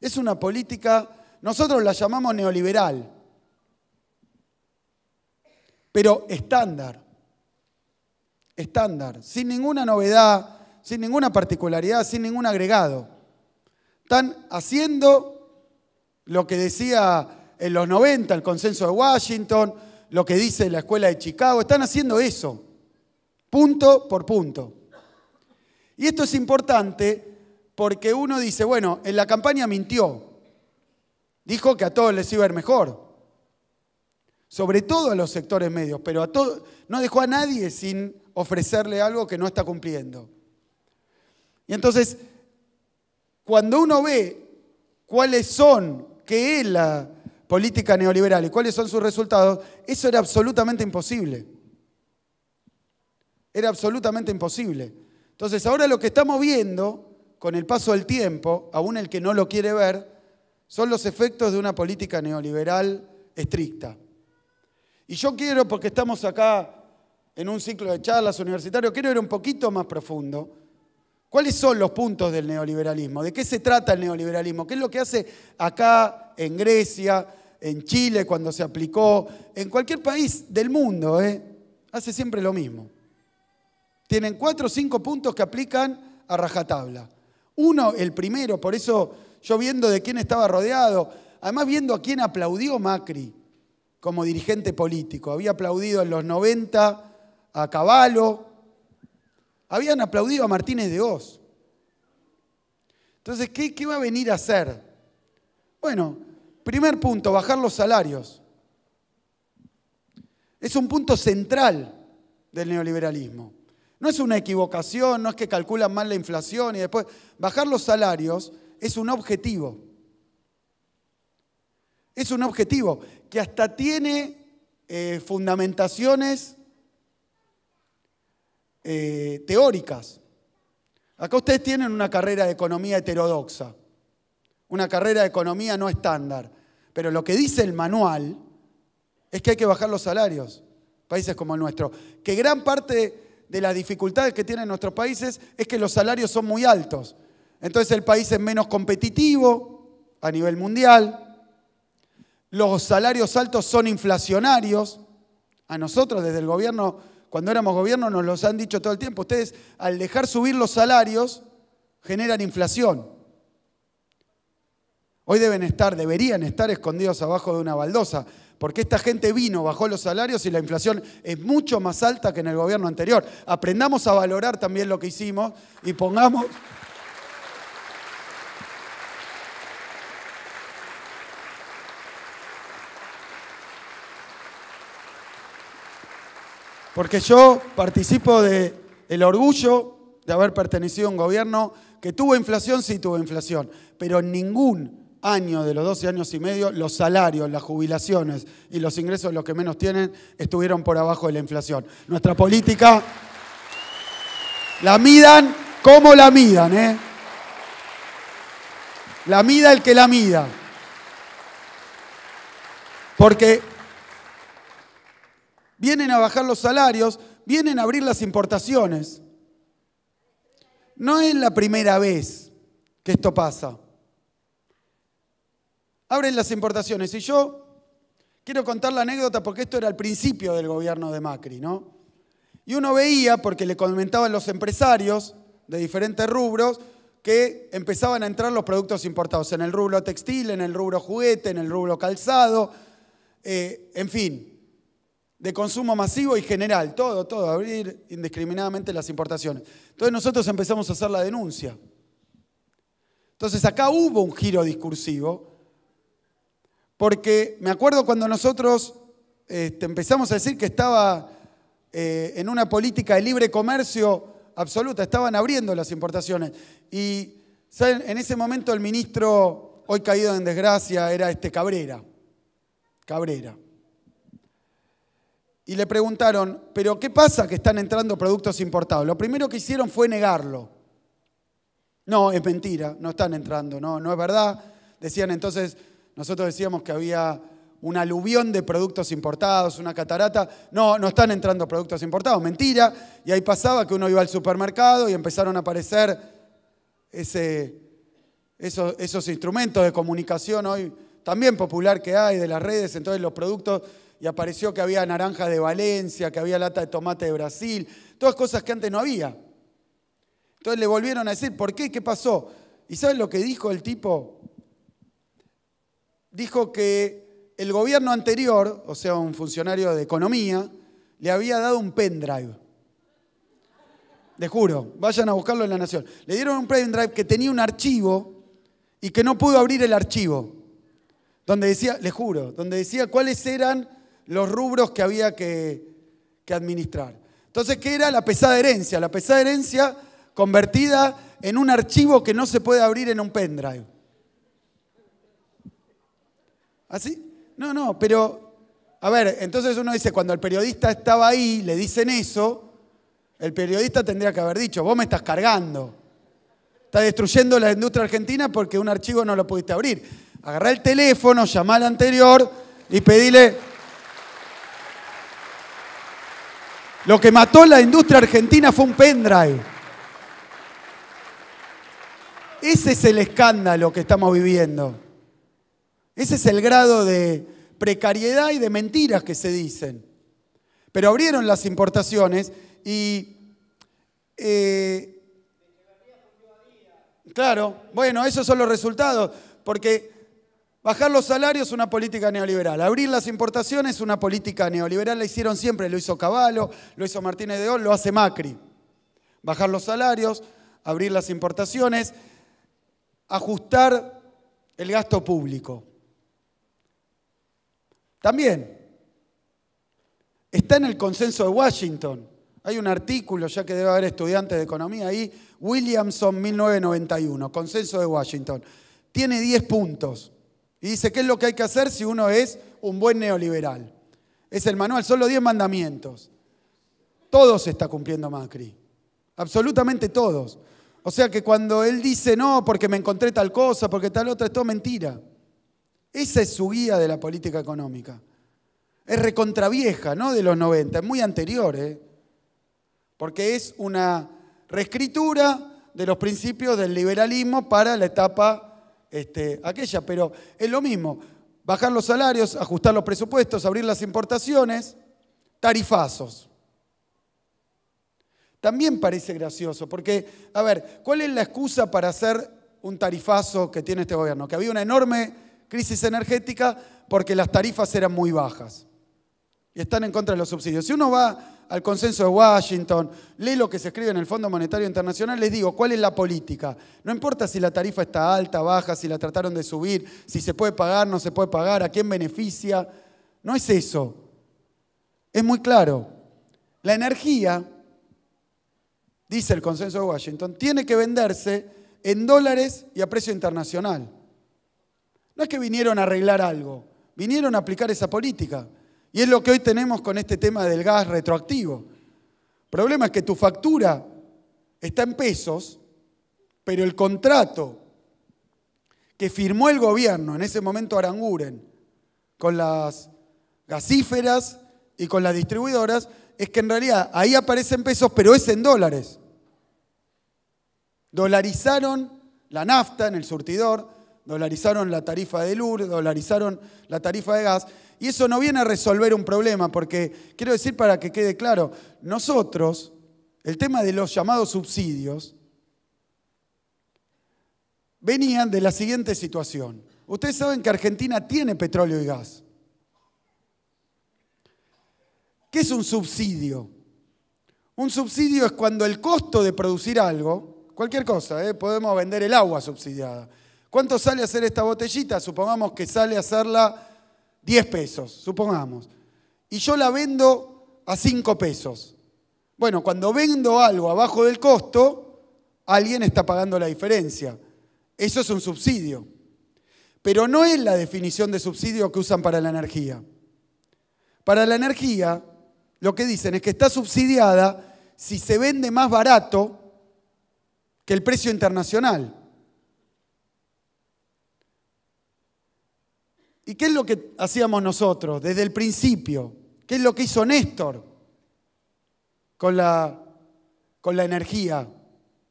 es una política, nosotros la llamamos neoliberal, pero estándar estándar, sin ninguna novedad, sin ninguna particularidad, sin ningún agregado. Están haciendo lo que decía en los 90 el consenso de Washington, lo que dice la escuela de Chicago, están haciendo eso, punto por punto. Y esto es importante porque uno dice, bueno, en la campaña mintió, dijo que a todos les iba a ir mejor, sobre todo a los sectores medios, pero a todo, no dejó a nadie sin ofrecerle algo que no está cumpliendo. Y entonces, cuando uno ve cuáles son, qué es la política neoliberal y cuáles son sus resultados, eso era absolutamente imposible. Era absolutamente imposible. Entonces, ahora lo que estamos viendo, con el paso del tiempo, aún el que no lo quiere ver, son los efectos de una política neoliberal estricta. Y yo quiero, porque estamos acá en un ciclo de charlas universitario, quiero ir un poquito más profundo. ¿Cuáles son los puntos del neoliberalismo? ¿De qué se trata el neoliberalismo? ¿Qué es lo que hace acá en Grecia, en Chile cuando se aplicó, en cualquier país del mundo? ¿eh? Hace siempre lo mismo. Tienen cuatro o cinco puntos que aplican a rajatabla. Uno, el primero, por eso yo viendo de quién estaba rodeado, además viendo a quién aplaudió Macri como dirigente político. Había aplaudido en los 90 a Caballo, habían aplaudido a Martínez de Oz. Entonces, ¿qué, ¿qué va a venir a hacer? Bueno, primer punto, bajar los salarios. Es un punto central del neoliberalismo. No es una equivocación, no es que calculan mal la inflación y después bajar los salarios es un objetivo. Es un objetivo que hasta tiene eh, fundamentaciones eh, teóricas. Acá ustedes tienen una carrera de economía heterodoxa, una carrera de economía no estándar, pero lo que dice el manual es que hay que bajar los salarios, países como el nuestro, que gran parte de las dificultades que tienen nuestros países es que los salarios son muy altos. Entonces el país es menos competitivo a nivel mundial, los salarios altos son inflacionarios. A nosotros desde el gobierno, cuando éramos gobierno, nos los han dicho todo el tiempo. Ustedes al dejar subir los salarios generan inflación. Hoy deben estar, deberían estar escondidos abajo de una baldosa, porque esta gente vino, bajó los salarios y la inflación es mucho más alta que en el gobierno anterior. Aprendamos a valorar también lo que hicimos y pongamos Porque yo participo del orgullo de haber pertenecido a un gobierno que tuvo inflación, sí tuvo inflación, pero en ningún año de los 12 años y medio los salarios, las jubilaciones y los ingresos de los que menos tienen estuvieron por abajo de la inflación. Nuestra política la midan como la midan, ¿eh? La mida el que la mida. Porque vienen a bajar los salarios, vienen a abrir las importaciones. No es la primera vez que esto pasa. Abren las importaciones y yo quiero contar la anécdota porque esto era el principio del gobierno de Macri, ¿no? Y uno veía, porque le comentaban los empresarios de diferentes rubros, que empezaban a entrar los productos importados en el rubro textil, en el rubro juguete, en el rubro calzado, eh, en fin, de consumo masivo y general, todo, todo, abrir indiscriminadamente las importaciones. Entonces nosotros empezamos a hacer la denuncia. Entonces acá hubo un giro discursivo, porque me acuerdo cuando nosotros este, empezamos a decir que estaba eh, en una política de libre comercio absoluta, estaban abriendo las importaciones. Y en ese momento el ministro, hoy caído en desgracia, era este Cabrera. Cabrera y le preguntaron, ¿pero qué pasa que están entrando productos importados? Lo primero que hicieron fue negarlo. No, es mentira, no están entrando, no, no es verdad. Decían entonces, nosotros decíamos que había un aluvión de productos importados, una catarata. No, no están entrando productos importados, mentira. Y ahí pasaba que uno iba al supermercado y empezaron a aparecer ese, esos, esos instrumentos de comunicación hoy también popular que hay de las redes, entonces los productos y apareció que había naranja de Valencia, que había lata de tomate de Brasil, todas cosas que antes no había. Entonces le volvieron a decir, ¿por qué? ¿Qué pasó? ¿Y saben lo que dijo el tipo? Dijo que el gobierno anterior, o sea, un funcionario de economía, le había dado un pendrive. Les juro, vayan a buscarlo en la Nación. Le dieron un pendrive que tenía un archivo y que no pudo abrir el archivo. Donde decía, les juro, donde decía cuáles eran los rubros que había que, administrar. Entonces, ¿qué era la pesada herencia? La pesada herencia convertida en un archivo que no se puede abrir en un pendrive. ¿Así? ¿Ah, no, no, pero, a ver, entonces uno dice, cuando el periodista estaba ahí, le dicen eso, el periodista tendría que haber dicho, vos me estás cargando, estás destruyendo la industria argentina porque un archivo no lo pudiste abrir. Agarrá el teléfono, llamá al anterior y pedíle... Lo que mató la industria argentina fue un pendrive. Ese es el escándalo que estamos viviendo. Ese es el grado de precariedad y de mentiras que se dicen. Pero abrieron las importaciones y... Eh, claro, bueno, esos son los resultados, porque Bajar los salarios, una política neoliberal. Abrir las importaciones, una política neoliberal. La hicieron siempre, lo hizo Caballo, lo hizo Martínez de Oll, lo hace Macri. Bajar los salarios, abrir las importaciones, ajustar el gasto público. También está en el consenso de Washington. Hay un artículo, ya que debe haber estudiantes de economía ahí, Williamson 1991, consenso de Washington. Tiene 10 puntos. Y dice, ¿qué es lo que hay que hacer si uno es un buen neoliberal? Es el manual, son los 10 mandamientos. Todos está cumpliendo Macri, absolutamente todos. O sea que cuando él dice no, porque me encontré tal cosa, porque tal otra, es todo mentira. Esa es su guía de la política económica. Es recontravieja, ¿no? De los 90, es muy anterior, ¿eh? Porque es una reescritura de los principios del liberalismo para la etapa este, aquella, pero es lo mismo, bajar los salarios, ajustar los presupuestos, abrir las importaciones, tarifazos. También parece gracioso, porque, a ver, ¿cuál es la excusa para hacer un tarifazo que tiene este gobierno? Que había una enorme crisis energética porque las tarifas eran muy bajas y están en contra de los subsidios. Si uno va al consenso de Washington, lee lo que se escribe en el Fondo Monetario Internacional, les digo, ¿cuál es la política? No importa si la tarifa está alta, baja, si la trataron de subir, si se puede pagar, no se puede pagar, a quién beneficia. No es eso. Es muy claro. La energía, dice el consenso de Washington, tiene que venderse en dólares y a precio internacional. No es que vinieron a arreglar algo, vinieron a aplicar esa política. Y es lo que hoy tenemos con este tema del gas retroactivo. El problema es que tu factura está en pesos, pero el contrato que firmó el gobierno, en ese momento Aranguren, con las gasíferas y con las distribuidoras, es que en realidad ahí aparecen pesos, pero es en dólares. Dolarizaron la nafta en el surtidor, dolarizaron la tarifa de luz, dolarizaron la tarifa de gas, y eso no viene a resolver un problema, porque quiero decir para que quede claro, nosotros, el tema de los llamados subsidios, venían de la siguiente situación. Ustedes saben que Argentina tiene petróleo y gas. ¿Qué es un subsidio? Un subsidio es cuando el costo de producir algo, cualquier cosa, ¿eh? podemos vender el agua subsidiada, ¿Cuánto sale hacer esta botellita? Supongamos que sale a hacerla 10 pesos, supongamos. Y yo la vendo a 5 pesos. Bueno, cuando vendo algo abajo del costo, alguien está pagando la diferencia. Eso es un subsidio. Pero no es la definición de subsidio que usan para la energía. Para la energía, lo que dicen es que está subsidiada si se vende más barato que el precio internacional. ¿Y qué es lo que hacíamos nosotros desde el principio? ¿Qué es lo que hizo Néstor con la, energía?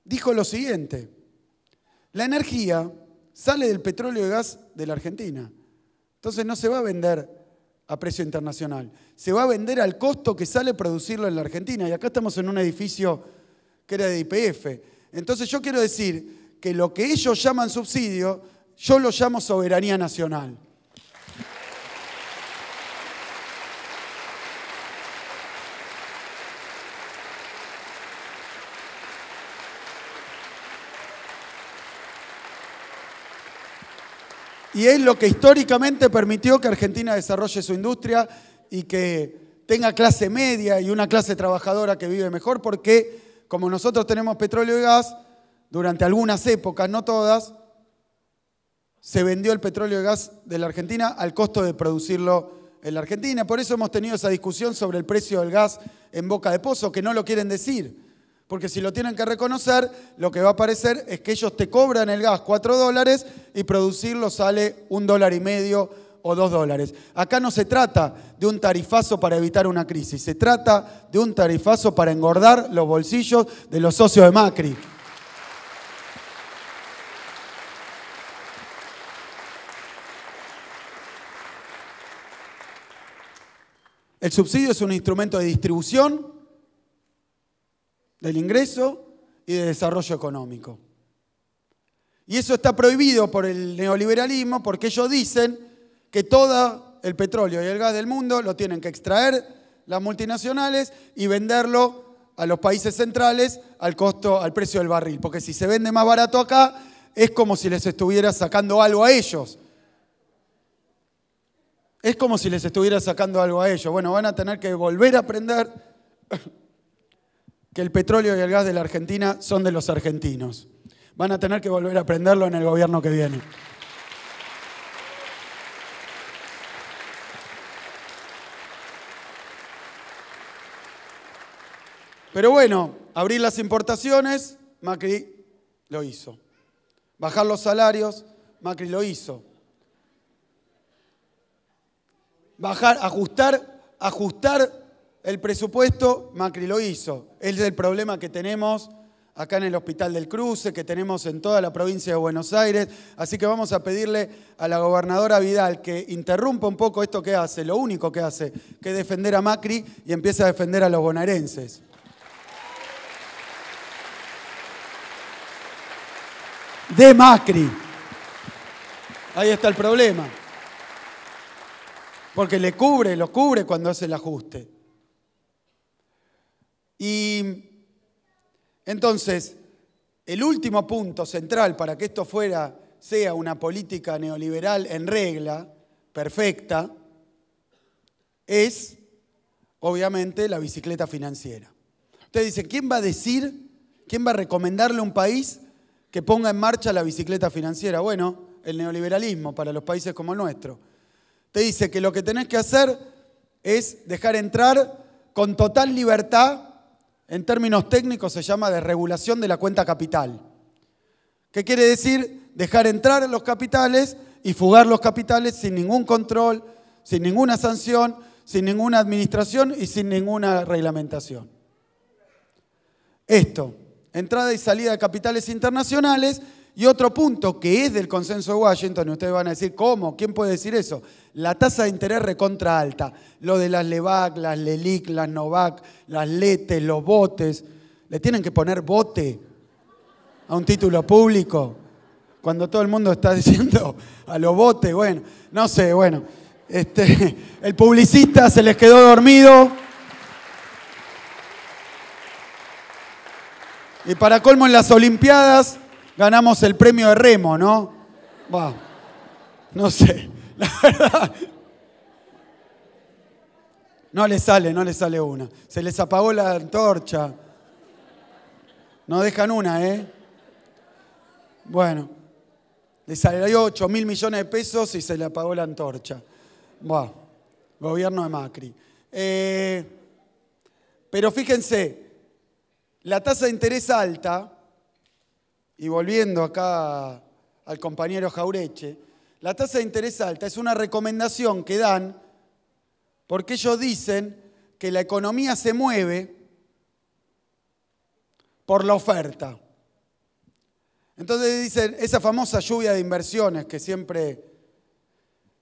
Dijo lo siguiente, la energía sale del petróleo y gas de la Argentina, entonces no se va a vender a precio internacional, se va a vender al costo que sale producirlo en la Argentina. Y acá estamos en un edificio que era de IPF. Entonces yo quiero decir que lo que ellos llaman subsidio, yo lo llamo soberanía nacional. y es lo que históricamente permitió que Argentina desarrolle su industria y que tenga clase media y una clase trabajadora que vive mejor, porque como nosotros tenemos petróleo y gas, durante algunas épocas, no todas, se vendió el petróleo y gas de la Argentina al costo de producirlo en la Argentina. Por eso hemos tenido esa discusión sobre el precio del gas en boca de pozo, que no lo quieren decir. Porque si lo tienen que reconocer, lo que va a aparecer es que ellos te cobran el gas 4 dólares y producirlo sale un dólar y medio o dos dólares. Acá no se trata de un tarifazo para evitar una crisis, se trata de un tarifazo para engordar los bolsillos de los socios de Macri. El subsidio es un instrumento de distribución del ingreso y de desarrollo económico. Y eso está prohibido por el neoliberalismo porque ellos dicen que todo el petróleo y el gas del mundo lo tienen que extraer las multinacionales y venderlo a los países centrales al costo, al precio del barril. Porque si se vende más barato acá, es como si les estuviera sacando algo a ellos. Es como si les estuviera sacando algo a ellos. Bueno, van a tener que volver a aprender que el petróleo y el gas de la Argentina son de los argentinos. Van a tener que volver a aprenderlo en el gobierno que viene. Pero bueno, abrir las importaciones, Macri lo hizo. Bajar los salarios, Macri lo hizo. Bajar, ajustar, ajustar el presupuesto, Macri lo hizo. Es el problema que tenemos acá en el Hospital del Cruce, que tenemos en toda la provincia de Buenos Aires. Así que vamos a pedirle a la gobernadora Vidal que interrumpa un poco esto que hace, lo único que hace, que defender a Macri y empiece a defender a los bonaerenses. De Macri. Ahí está el problema. Porque le cubre, lo cubre cuando hace el ajuste. Y entonces, el último punto central para que esto fuera, sea una política neoliberal en regla, perfecta, es obviamente la bicicleta financiera. Usted dice, ¿quién va a decir, quién va a recomendarle a un país que ponga en marcha la bicicleta financiera? Bueno, el neoliberalismo para los países como el nuestro. Te dice que lo que tenés que hacer es dejar entrar con total libertad en términos técnicos se llama desregulación de la cuenta capital. ¿Qué quiere decir? Dejar entrar los capitales y fugar los capitales sin ningún control, sin ninguna sanción, sin ninguna administración y sin ninguna reglamentación. Esto, entrada y salida de capitales internacionales y otro punto que es del consenso de Washington, y ustedes van a decir, ¿cómo? ¿Quién puede decir eso? La tasa de interés recontra alta. Lo de las LEVAC, las LELIC, las NOVAC, las LETES, los botes. Le tienen que poner bote a un título público. Cuando todo el mundo está diciendo a los botes, bueno, no sé, bueno. Este, el publicista se les quedó dormido. Y para colmo en las Olimpiadas ganamos el premio de remo, ¿no? Bah, no sé, la verdad. No le sale, no le sale una. Se les apagó la antorcha. No dejan una, ¿eh? Bueno, le salió 8 mil millones de pesos y se le apagó la antorcha. gobierno de Macri. Eh, pero fíjense, la tasa de interés alta y volviendo acá al compañero Jaureche, la tasa de interés alta es una recomendación que dan porque ellos dicen que la economía se mueve por la oferta. Entonces dicen, esa famosa lluvia de inversiones que siempre,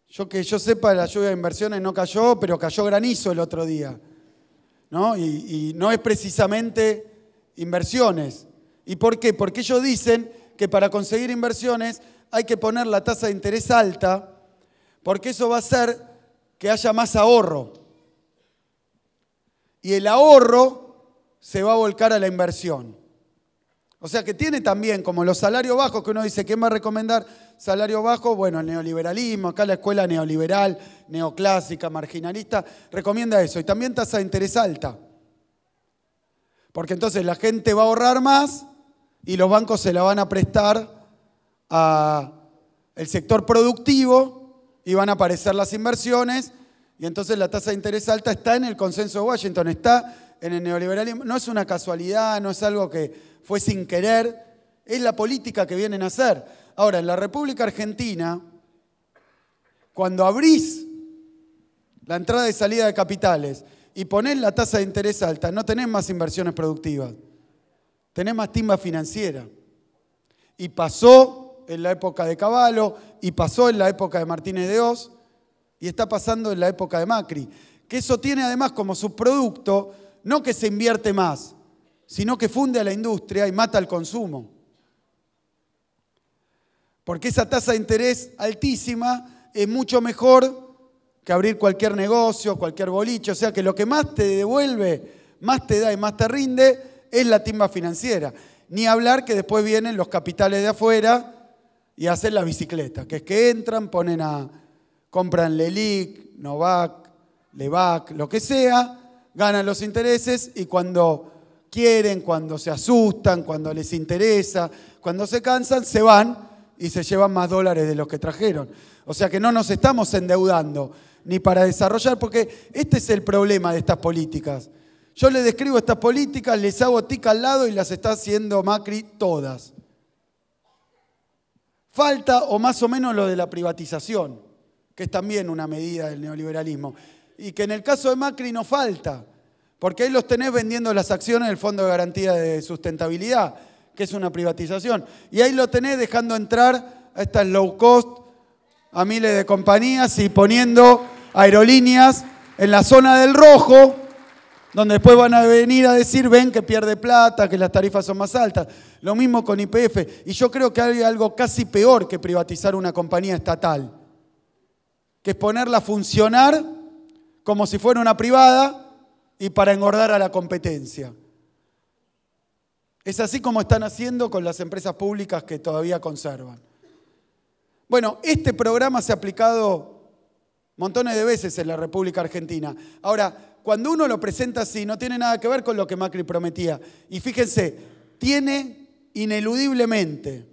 yo que yo sepa, la lluvia de inversiones no cayó, pero cayó granizo el otro día. ¿no? Y, y no es precisamente inversiones, ¿Y por qué? Porque ellos dicen que para conseguir inversiones hay que poner la tasa de interés alta, porque eso va a hacer que haya más ahorro. Y el ahorro se va a volcar a la inversión. O sea que tiene también como los salarios bajos, que uno dice, ¿quién va a recomendar salario bajo? Bueno, el neoliberalismo, acá la escuela neoliberal, neoclásica, marginalista, recomienda eso. Y también tasa de interés alta. Porque entonces la gente va a ahorrar más y los bancos se la van a prestar al sector productivo y van a aparecer las inversiones y entonces la tasa de interés alta está en el consenso de Washington, está en el neoliberalismo. No es una casualidad, no es algo que fue sin querer, es la política que vienen a hacer. Ahora, en la República Argentina, cuando abrís la entrada y salida de capitales y ponés la tasa de interés alta, no tenés más inversiones productivas más timba financiera. Y pasó en la época de Caballo, y pasó en la época de Martínez de Oz, y está pasando en la época de Macri. Que eso tiene además como subproducto, no que se invierte más, sino que funde a la industria y mata el consumo. Porque esa tasa de interés altísima es mucho mejor que abrir cualquier negocio, cualquier boliche. O sea que lo que más te devuelve, más te da y más te rinde es la timba financiera. Ni hablar que después vienen los capitales de afuera y hacen la bicicleta, que es que entran, ponen a, compran Lelic, Novak, Levac, lo que sea, ganan los intereses y cuando quieren, cuando se asustan, cuando les interesa, cuando se cansan, se van y se llevan más dólares de los que trajeron. O sea que no nos estamos endeudando ni para desarrollar, porque este es el problema de estas políticas. Yo les describo estas políticas, les hago tica al lado y las está haciendo Macri todas. Falta o más o menos lo de la privatización, que es también una medida del neoliberalismo. Y que en el caso de Macri no falta, porque ahí los tenés vendiendo las acciones del Fondo de Garantía de Sustentabilidad, que es una privatización. Y ahí lo tenés dejando entrar a estas low cost, a miles de compañías y poniendo aerolíneas en la zona del rojo donde después van a venir a decir, ven que pierde plata, que las tarifas son más altas. Lo mismo con IPF. Y yo creo que hay algo casi peor que privatizar una compañía estatal, que es ponerla a funcionar como si fuera una privada y para engordar a la competencia. Es así como están haciendo con las empresas públicas que todavía conservan. Bueno, este programa se ha aplicado montones de veces en la República Argentina. Ahora, cuando uno lo presenta así, no tiene nada que ver con lo que Macri prometía. Y fíjense, tiene ineludiblemente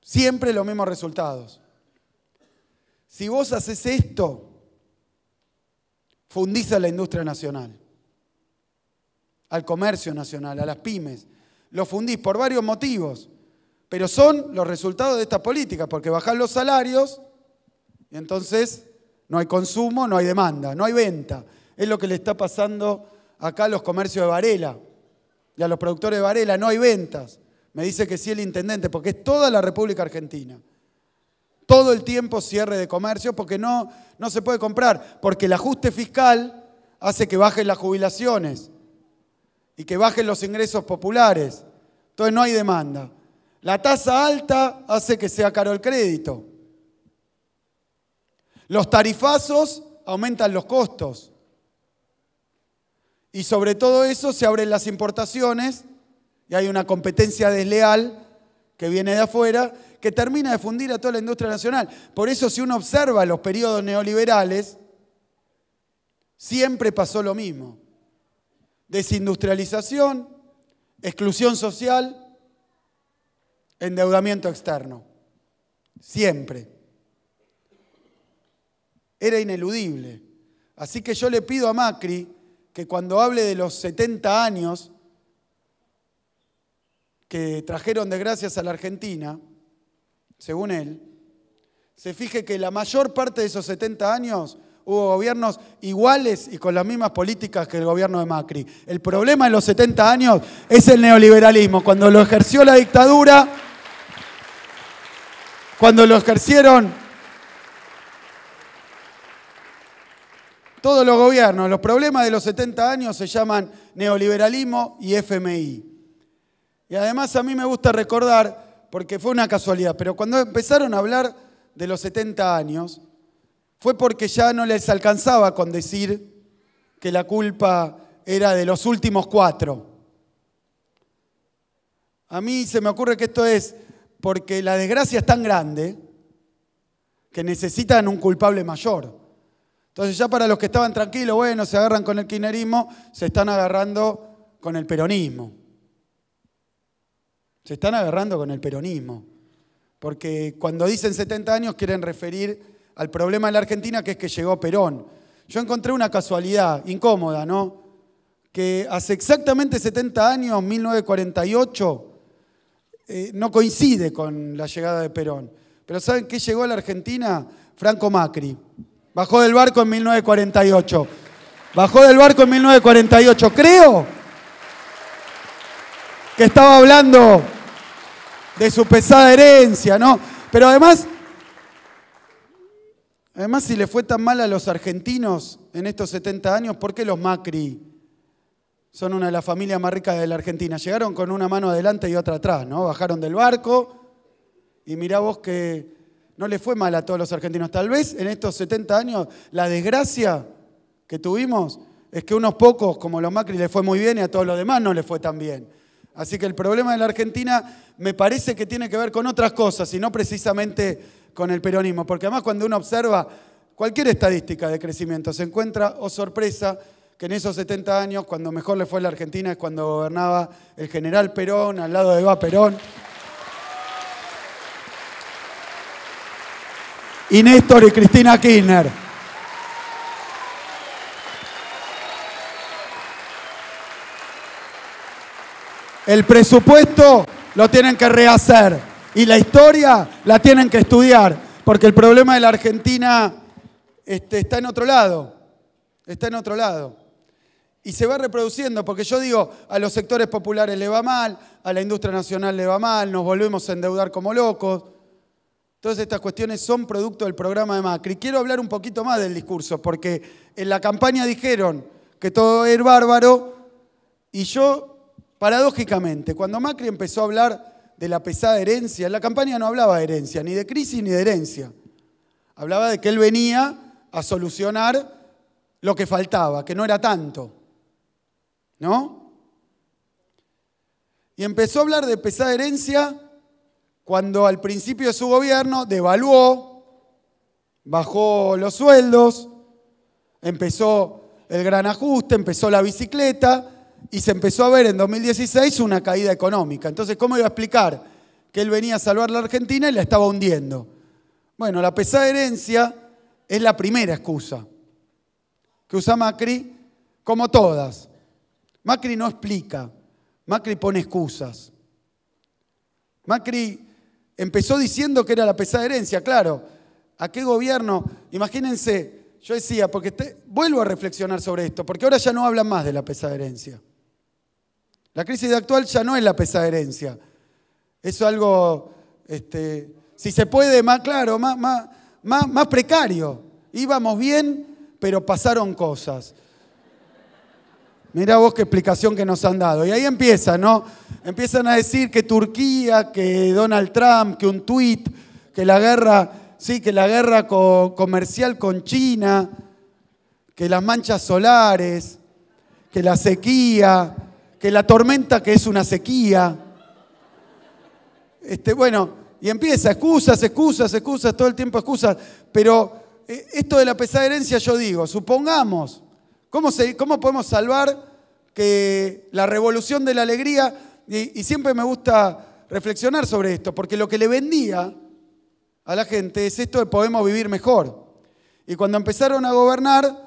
siempre los mismos resultados. Si vos haces esto, fundís a la industria nacional, al comercio nacional, a las pymes. Lo fundís por varios motivos, pero son los resultados de esta política, porque bajan los salarios y entonces no hay consumo, no hay demanda, no hay venta. Es lo que le está pasando acá a los comercios de Varela y a los productores de Varela. No hay ventas. Me dice que sí el intendente, porque es toda la República Argentina. Todo el tiempo cierre de comercio porque no, no se puede comprar, porque el ajuste fiscal hace que bajen las jubilaciones y que bajen los ingresos populares. Entonces no hay demanda. La tasa alta hace que sea caro el crédito. Los tarifazos aumentan los costos. Y sobre todo eso se abren las importaciones y hay una competencia desleal que viene de afuera que termina de fundir a toda la industria nacional. Por eso si uno observa los periodos neoliberales, siempre pasó lo mismo. Desindustrialización, exclusión social, endeudamiento externo. Siempre. Era ineludible. Así que yo le pido a Macri que cuando hable de los 70 años que trajeron desgracias a la Argentina, según él, se fije que la mayor parte de esos 70 años hubo gobiernos iguales y con las mismas políticas que el gobierno de Macri. El problema en los 70 años es el neoliberalismo. Cuando lo ejerció la dictadura, cuando lo ejercieron todos los gobiernos. Los problemas de los 70 años se llaman neoliberalismo y FMI. Y además a mí me gusta recordar, porque fue una casualidad, pero cuando empezaron a hablar de los 70 años, fue porque ya no les alcanzaba con decir que la culpa era de los últimos cuatro. A mí se me ocurre que esto es porque la desgracia es tan grande que necesitan un culpable mayor. Entonces ya para los que estaban tranquilos, bueno, se agarran con el kirchnerismo, se están agarrando con el peronismo. Se están agarrando con el peronismo. Porque cuando dicen 70 años quieren referir al problema de la Argentina que es que llegó Perón. Yo encontré una casualidad incómoda, ¿no? Que hace exactamente 70 años, 1948, eh, no coincide con la llegada de Perón. Pero ¿saben qué llegó a la Argentina? Franco Macri. Bajó del barco en 1948. Bajó del barco en 1948. Creo que estaba hablando de su pesada herencia, ¿no? Pero además, además si le fue tan mal a los argentinos en estos 70 años, ¿por qué los Macri son una de las familias más ricas de la Argentina? Llegaron con una mano adelante y otra atrás, ¿no? Bajaron del barco y mirá vos que no le fue mal a todos los argentinos. Tal vez en estos 70 años la desgracia que tuvimos es que unos pocos, como los Macri, le fue muy bien y a todos los demás no le fue tan bien. Así que el problema de la Argentina me parece que tiene que ver con otras cosas y no precisamente con el peronismo. Porque además cuando uno observa cualquier estadística de crecimiento, se encuentra, o oh sorpresa, que en esos 70 años, cuando mejor le fue a la Argentina es cuando gobernaba el general Perón, al lado de Eva Perón. y Néstor y Cristina Kirchner. El presupuesto lo tienen que rehacer y la historia la tienen que estudiar, porque el problema de la Argentina este, está en otro lado, está en otro lado. Y se va reproduciendo, porque yo digo, a los sectores populares le va mal, a la industria nacional le va mal, nos volvemos a endeudar como locos, Todas estas cuestiones son producto del programa de Macri. Quiero hablar un poquito más del discurso, porque en la campaña dijeron que todo era bárbaro y yo, paradójicamente, cuando Macri empezó a hablar de la pesada herencia, en la campaña no hablaba de herencia, ni de crisis ni de herencia. Hablaba de que él venía a solucionar lo que faltaba, que no era tanto. ¿No? Y empezó a hablar de pesada herencia cuando al principio de su gobierno devaluó, bajó los sueldos, empezó el gran ajuste, empezó la bicicleta y se empezó a ver en 2016 una caída económica. Entonces, ¿cómo iba a explicar que él venía a salvar la Argentina y la estaba hundiendo? Bueno, la pesada herencia es la primera excusa que usa Macri, como todas. Macri no explica, Macri pone excusas. Macri Empezó diciendo que era la pesada herencia, claro. ¿A qué gobierno? Imagínense, yo decía, porque vuelvo a reflexionar sobre esto, porque ahora ya no hablan más de la pesada herencia. La crisis actual ya no es la pesada herencia. Es algo, este, si se puede, más claro, más, más, más precario. Íbamos bien, pero pasaron cosas. Mira vos qué explicación que nos han dado. Y ahí empieza, ¿no? Empiezan a decir que Turquía, que Donald Trump, que un tuit, que la guerra, sí, que la guerra comercial con China, que las manchas solares, que la sequía, que la tormenta que es una sequía. Este, bueno, y empieza, excusas, excusas, excusas, todo el tiempo excusas. Pero eh, esto de la pesada herencia, yo digo, supongamos ¿Cómo, podemos salvar que la revolución de la alegría? Y, siempre me gusta reflexionar sobre esto, porque lo que le vendía a la gente es esto de podemos vivir mejor. Y cuando empezaron a gobernar,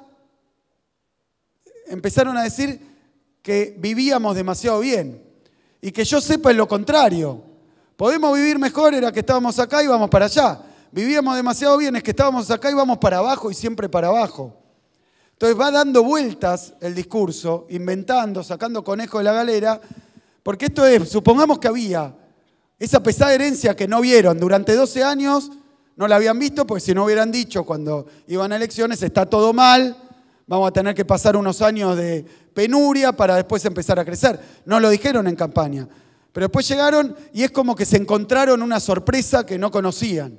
empezaron a decir que vivíamos demasiado bien. Y que yo sepa es lo contrario. Podemos vivir mejor era que estábamos acá y vamos para allá. Vivíamos demasiado bien es que estábamos acá y vamos para abajo y siempre para abajo. Entonces va dando vueltas el discurso, inventando, sacando conejo de la galera, porque esto es, supongamos que había esa pesada herencia que no vieron durante 12 años, no la habían visto, porque si no hubieran dicho cuando iban a elecciones, está todo mal, vamos a tener que pasar unos años de penuria para después empezar a crecer. No lo dijeron en campaña. Pero después llegaron y es como que se encontraron una sorpresa que no conocían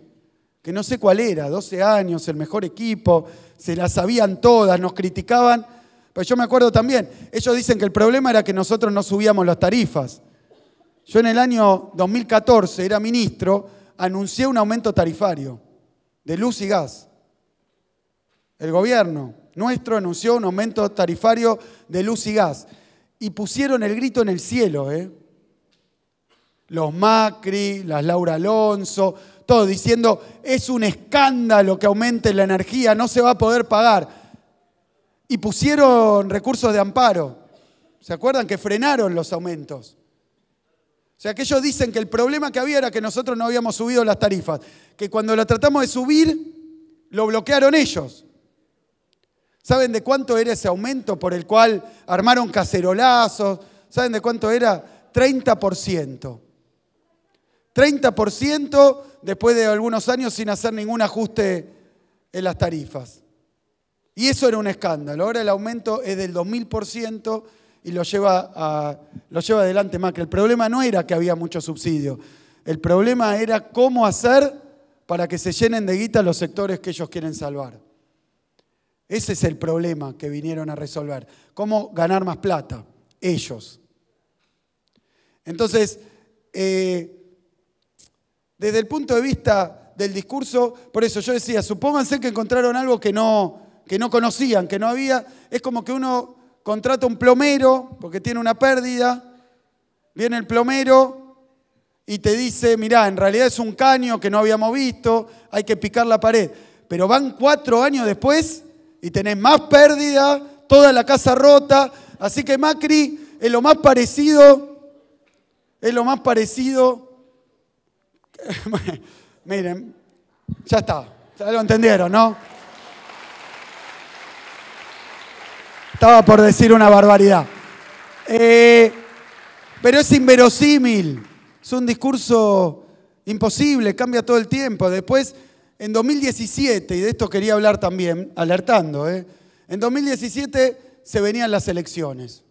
que no sé cuál era, 12 años, el mejor equipo, se las sabían todas, nos criticaban. Pero yo me acuerdo también, ellos dicen que el problema era que nosotros no subíamos las tarifas. Yo en el año 2014 era ministro, anuncié un aumento tarifario de luz y gas. El gobierno nuestro anunció un aumento tarifario de luz y gas. Y pusieron el grito en el cielo, ¿eh? Los Macri, las Laura Alonso, todo, diciendo, es un escándalo que aumente la energía, no se va a poder pagar. Y pusieron recursos de amparo. ¿Se acuerdan que frenaron los aumentos? O sea, que ellos dicen que el problema que había era que nosotros no habíamos subido las tarifas, que cuando lo tratamos de subir, lo bloquearon ellos. ¿Saben de cuánto era ese aumento por el cual armaron cacerolazos? ¿Saben de cuánto era? 30%. 30% después de algunos años sin hacer ningún ajuste en las tarifas. Y eso era un escándalo. Ahora el aumento es del 2000% y lo lleva, a, lo lleva adelante Macri. El problema no era que había mucho subsidio. El problema era cómo hacer para que se llenen de guita los sectores que ellos quieren salvar. Ese es el problema que vinieron a resolver. ¿Cómo ganar más plata? Ellos. Entonces, eh, desde el punto de vista del discurso, por eso yo decía, supónganse que encontraron algo que no, que no conocían, que no había, es como que uno contrata un plomero porque tiene una pérdida, viene el plomero y te dice, mirá, en realidad es un caño que no habíamos visto, hay que picar la pared. Pero van cuatro años después y tenés más pérdida, toda la casa rota, así que Macri es lo más parecido, es lo más parecido Miren, ya está. Ya lo entendieron, ¿no? Estaba por decir una barbaridad. Eh, pero es inverosímil. Es un discurso imposible, cambia todo el tiempo. Después, en 2017, y de esto quería hablar también, alertando, ¿eh? en 2017 se venían las elecciones.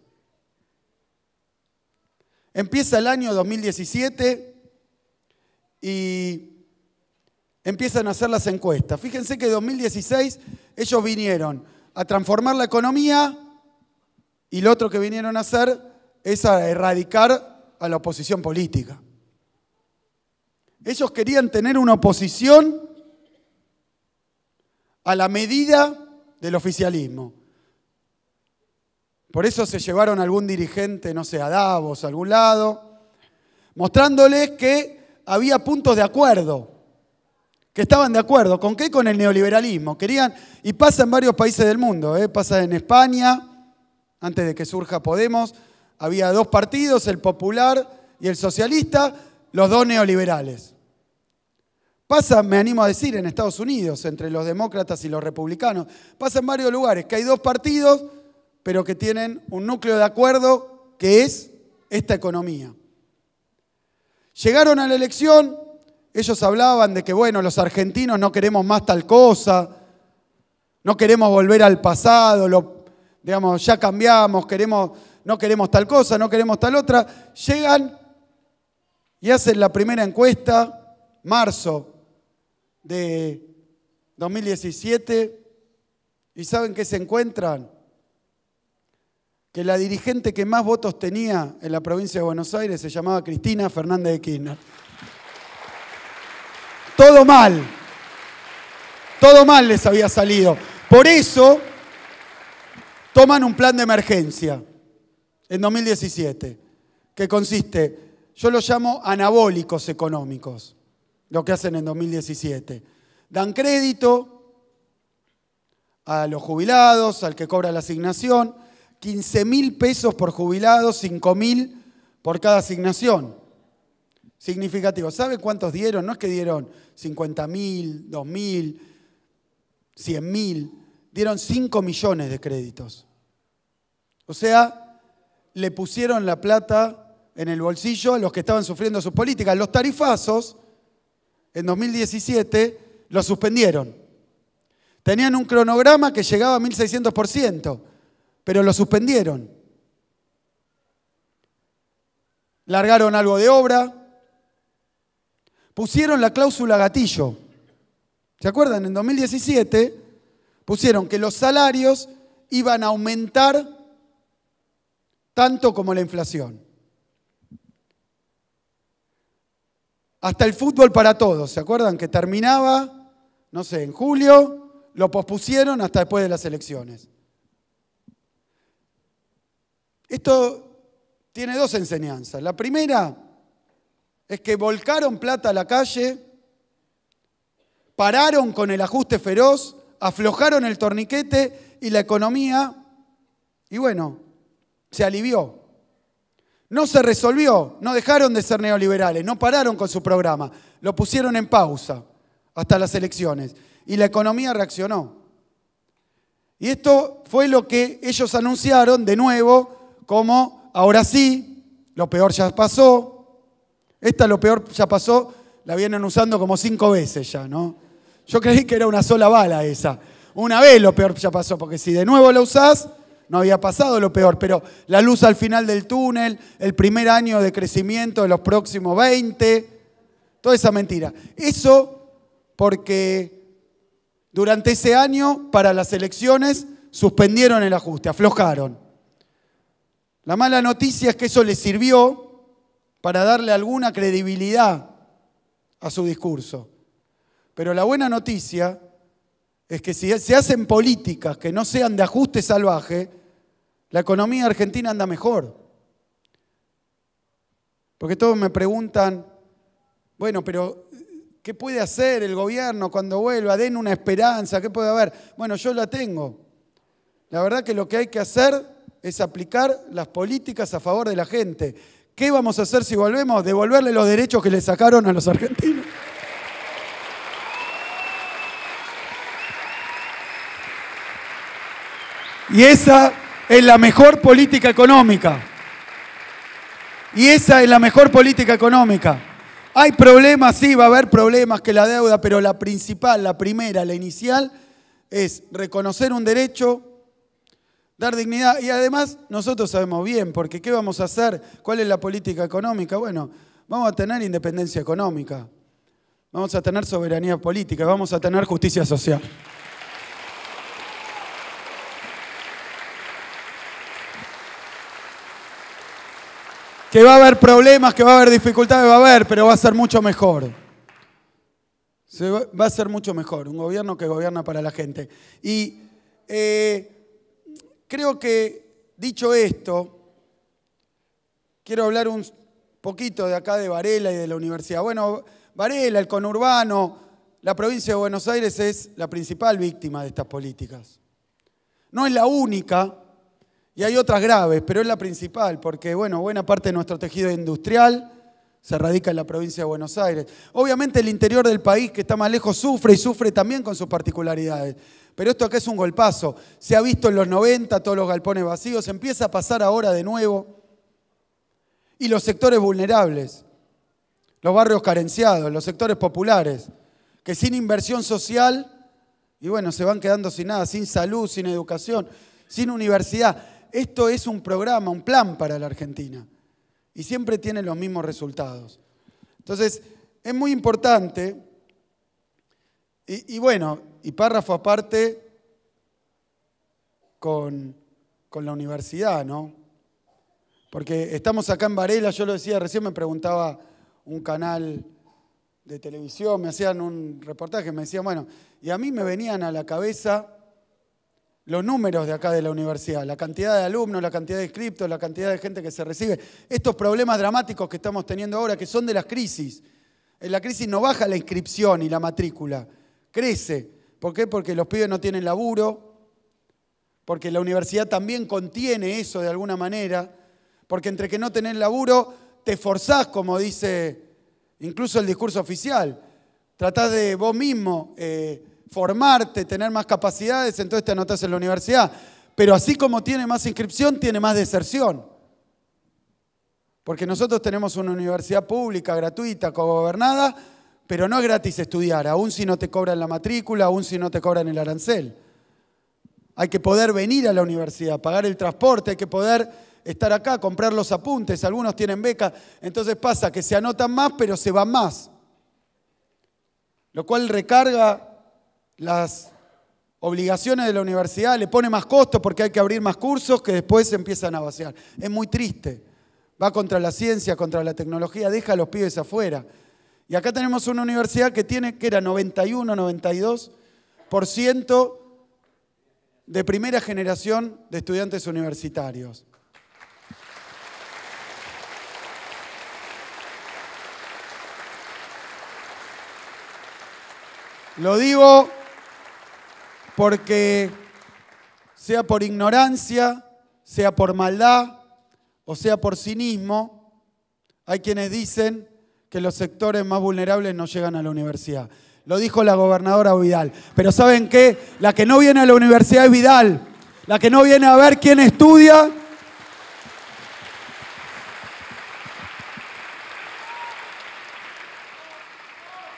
Empieza el año 2017 y empiezan a hacer las encuestas. Fíjense que en 2016 ellos vinieron a transformar la economía y lo otro que vinieron a hacer es a erradicar a la oposición política. Ellos querían tener una oposición a la medida del oficialismo. Por eso se llevaron a algún dirigente, no sé, a Davos, a algún lado, mostrándoles que había puntos de acuerdo, que estaban de acuerdo. ¿Con qué? Con el neoliberalismo. Querían, y pasa en varios países del mundo, ¿eh? pasa en España, antes de que surja Podemos, había dos partidos, el popular y el socialista, los dos neoliberales. Pasa, me animo a decir, en Estados Unidos, entre los demócratas y los republicanos. Pasa en varios lugares, que hay dos partidos, pero que tienen un núcleo de acuerdo que es esta economía. Llegaron a la elección, ellos hablaban de que, bueno, los argentinos no queremos más tal cosa, no queremos volver al pasado, digamos, ya cambiamos, queremos, no queremos tal cosa, no queremos tal otra. Llegan y hacen la primera encuesta, marzo de 2017, y ¿saben qué se encuentran? que la dirigente que más votos tenía en la provincia de Buenos Aires se llamaba Cristina Fernández de Kirchner. Todo mal. Todo mal les había salido. Por eso toman un plan de emergencia en 2017, que consiste, yo lo llamo anabólicos económicos, lo que hacen en 2017. Dan crédito a los jubilados, al que cobra la asignación, 15 mil pesos por jubilado, 5 mil por cada asignación. Significativo. ¿Sabe cuántos dieron? No es que dieron 50.000, mil, 100.000, mil, mil. Dieron 5 millones de créditos. O sea, le pusieron la plata en el bolsillo a los que estaban sufriendo sus políticas. Los tarifazos, en 2017, los suspendieron. Tenían un cronograma que llegaba a 1.600% pero lo suspendieron. Largaron algo de obra, pusieron la cláusula gatillo. ¿Se acuerdan? En 2017 pusieron que los salarios iban a aumentar tanto como la inflación. Hasta el fútbol para todos, ¿se acuerdan? Que terminaba, no sé, en julio, lo pospusieron hasta después de las elecciones. Esto tiene dos enseñanzas. La primera es que volcaron plata a la calle, pararon con el ajuste feroz, aflojaron el torniquete y la economía, y bueno, se alivió. No se resolvió, no dejaron de ser neoliberales, no pararon con su programa, lo pusieron en pausa hasta las elecciones y la economía reaccionó. Y esto fue lo que ellos anunciaron de nuevo como, ahora sí, lo peor ya pasó, esta lo peor ya pasó, la vienen usando como cinco veces ya, ¿no? Yo creí que era una sola bala esa. Una vez lo peor ya pasó, porque si de nuevo la usás, no había pasado lo peor, pero la luz al final del túnel, el primer año de crecimiento de los próximos 20, toda esa mentira. Eso porque durante ese año, para las elecciones, suspendieron el ajuste, aflojaron. La mala noticia es que eso le sirvió para darle alguna credibilidad a su discurso. Pero la buena noticia es que si se hacen políticas que no sean de ajuste salvaje, la economía argentina anda mejor. Porque todos me preguntan, bueno, pero ¿qué puede hacer el gobierno cuando vuelva? Den una esperanza, ¿qué puede haber? Bueno, yo la tengo. La verdad que lo que hay que hacer es aplicar las políticas a favor de la gente. ¿Qué vamos a hacer si volvemos? Devolverle los derechos que le sacaron a los argentinos. Y esa es la mejor política económica. Y esa es la mejor política económica. Hay problemas, sí, va a haber problemas que la deuda, pero la principal, la primera, la inicial, es reconocer un derecho, Dar dignidad. Y además nosotros sabemos bien, porque ¿qué vamos a hacer? ¿Cuál es la política económica? Bueno, vamos a tener independencia económica, vamos a tener soberanía política, vamos a tener justicia social. Que va a haber problemas, que va a haber dificultades, va a haber, pero va a ser mucho mejor. va, a ser mucho mejor, un gobierno que gobierna para la gente. Y eh, Creo que, dicho esto, quiero hablar un poquito de acá de Varela y de la universidad. Bueno, Varela, el conurbano, la provincia de Buenos Aires es la principal víctima de estas políticas. No es la única, y hay otras graves, pero es la principal, porque bueno, buena parte de nuestro tejido industrial se radica en la provincia de Buenos Aires. Obviamente el interior del país, que está más lejos, sufre y sufre también con sus particularidades. Pero esto acá es un golpazo. Se ha visto en los 90 todos los galpones vacíos, empieza a pasar ahora de nuevo. Y los sectores vulnerables, los barrios carenciados, los sectores populares, que sin inversión social, y bueno, se van quedando sin nada, sin salud, sin educación, sin universidad. Esto es un programa, un plan para la Argentina. Y siempre tiene los mismos resultados. Entonces, es muy importante y, bueno, y párrafo aparte con, con la universidad, ¿no? Porque estamos acá en Varela, yo lo decía recién, me preguntaba un canal de televisión, me hacían un reportaje, me decían, bueno, y a mí me venían a la cabeza los números de acá de la universidad, la cantidad de alumnos, la cantidad de inscriptos, la cantidad de gente que se recibe, estos problemas dramáticos que estamos teniendo ahora, que son de las crisis. En la crisis no baja la inscripción y la matrícula, crece. ¿Por qué? Porque los pibes no tienen laburo, porque la universidad también contiene eso de alguna manera, porque entre que no tenés laburo, te forzás, como dice incluso el discurso oficial. Tratás de vos mismo eh, formarte, tener más capacidades, entonces te anotás en la universidad. Pero así como tiene más inscripción, tiene más deserción. Porque nosotros tenemos una universidad pública, gratuita, cogobernada, pero no es gratis estudiar, aún si no te cobran la matrícula, aún si no te cobran el arancel. Hay que poder venir a la universidad, pagar el transporte, hay que poder estar acá, comprar los apuntes, algunos tienen becas. entonces pasa que se anotan más, pero se van más. Lo cual recarga las obligaciones de la universidad, le pone más costos porque hay que abrir más cursos que después se empiezan a vaciar. Es muy triste. Va contra la ciencia, contra la tecnología, deja a los pibes afuera. Y acá tenemos una universidad que tiene, que era 91, 92% de primera generación de estudiantes universitarios. Lo digo porque sea por ignorancia, sea por maldad o sea por cinismo, hay quienes dicen que los sectores más vulnerables no llegan a la universidad. Lo dijo la gobernadora Vidal. Pero ¿saben qué? La que no viene a la universidad es Vidal. La que no viene a ver quién estudia.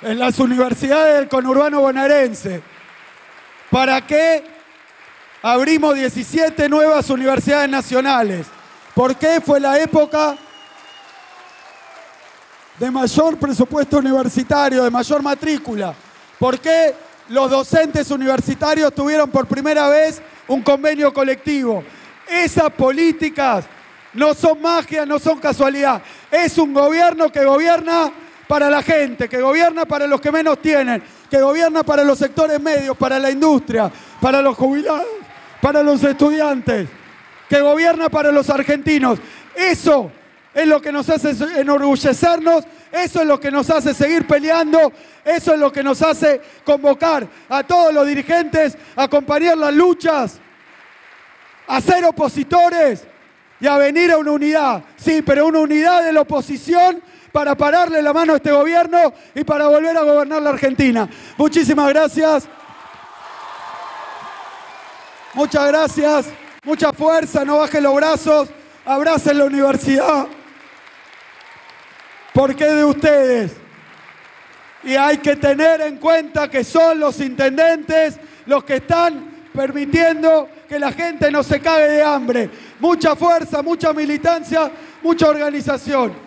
En las universidades del conurbano bonaerense. ¿Para qué abrimos 17 nuevas universidades nacionales? ¿Por qué fue la época de mayor presupuesto universitario, de mayor matrícula. porque los docentes universitarios tuvieron por primera vez un convenio colectivo? Esas políticas no son magia, no son casualidad. Es un gobierno que gobierna para la gente, que gobierna para los que menos tienen, que gobierna para los sectores medios, para la industria, para los jubilados, para los estudiantes, que gobierna para los argentinos. Eso es lo que nos hace enorgullecernos, eso es lo que nos hace seguir peleando, eso es lo que nos hace convocar a todos los dirigentes a acompañar las luchas, a ser opositores y a venir a una unidad, sí, pero una unidad de la oposición para pararle la mano a este gobierno y para volver a gobernar la Argentina. Muchísimas gracias. Muchas gracias, mucha fuerza, no bajen los brazos, abracen la universidad porque es de ustedes. Y hay que tener en cuenta que son los intendentes los que están permitiendo que la gente no se cague de hambre. Mucha fuerza, mucha militancia, mucha organización.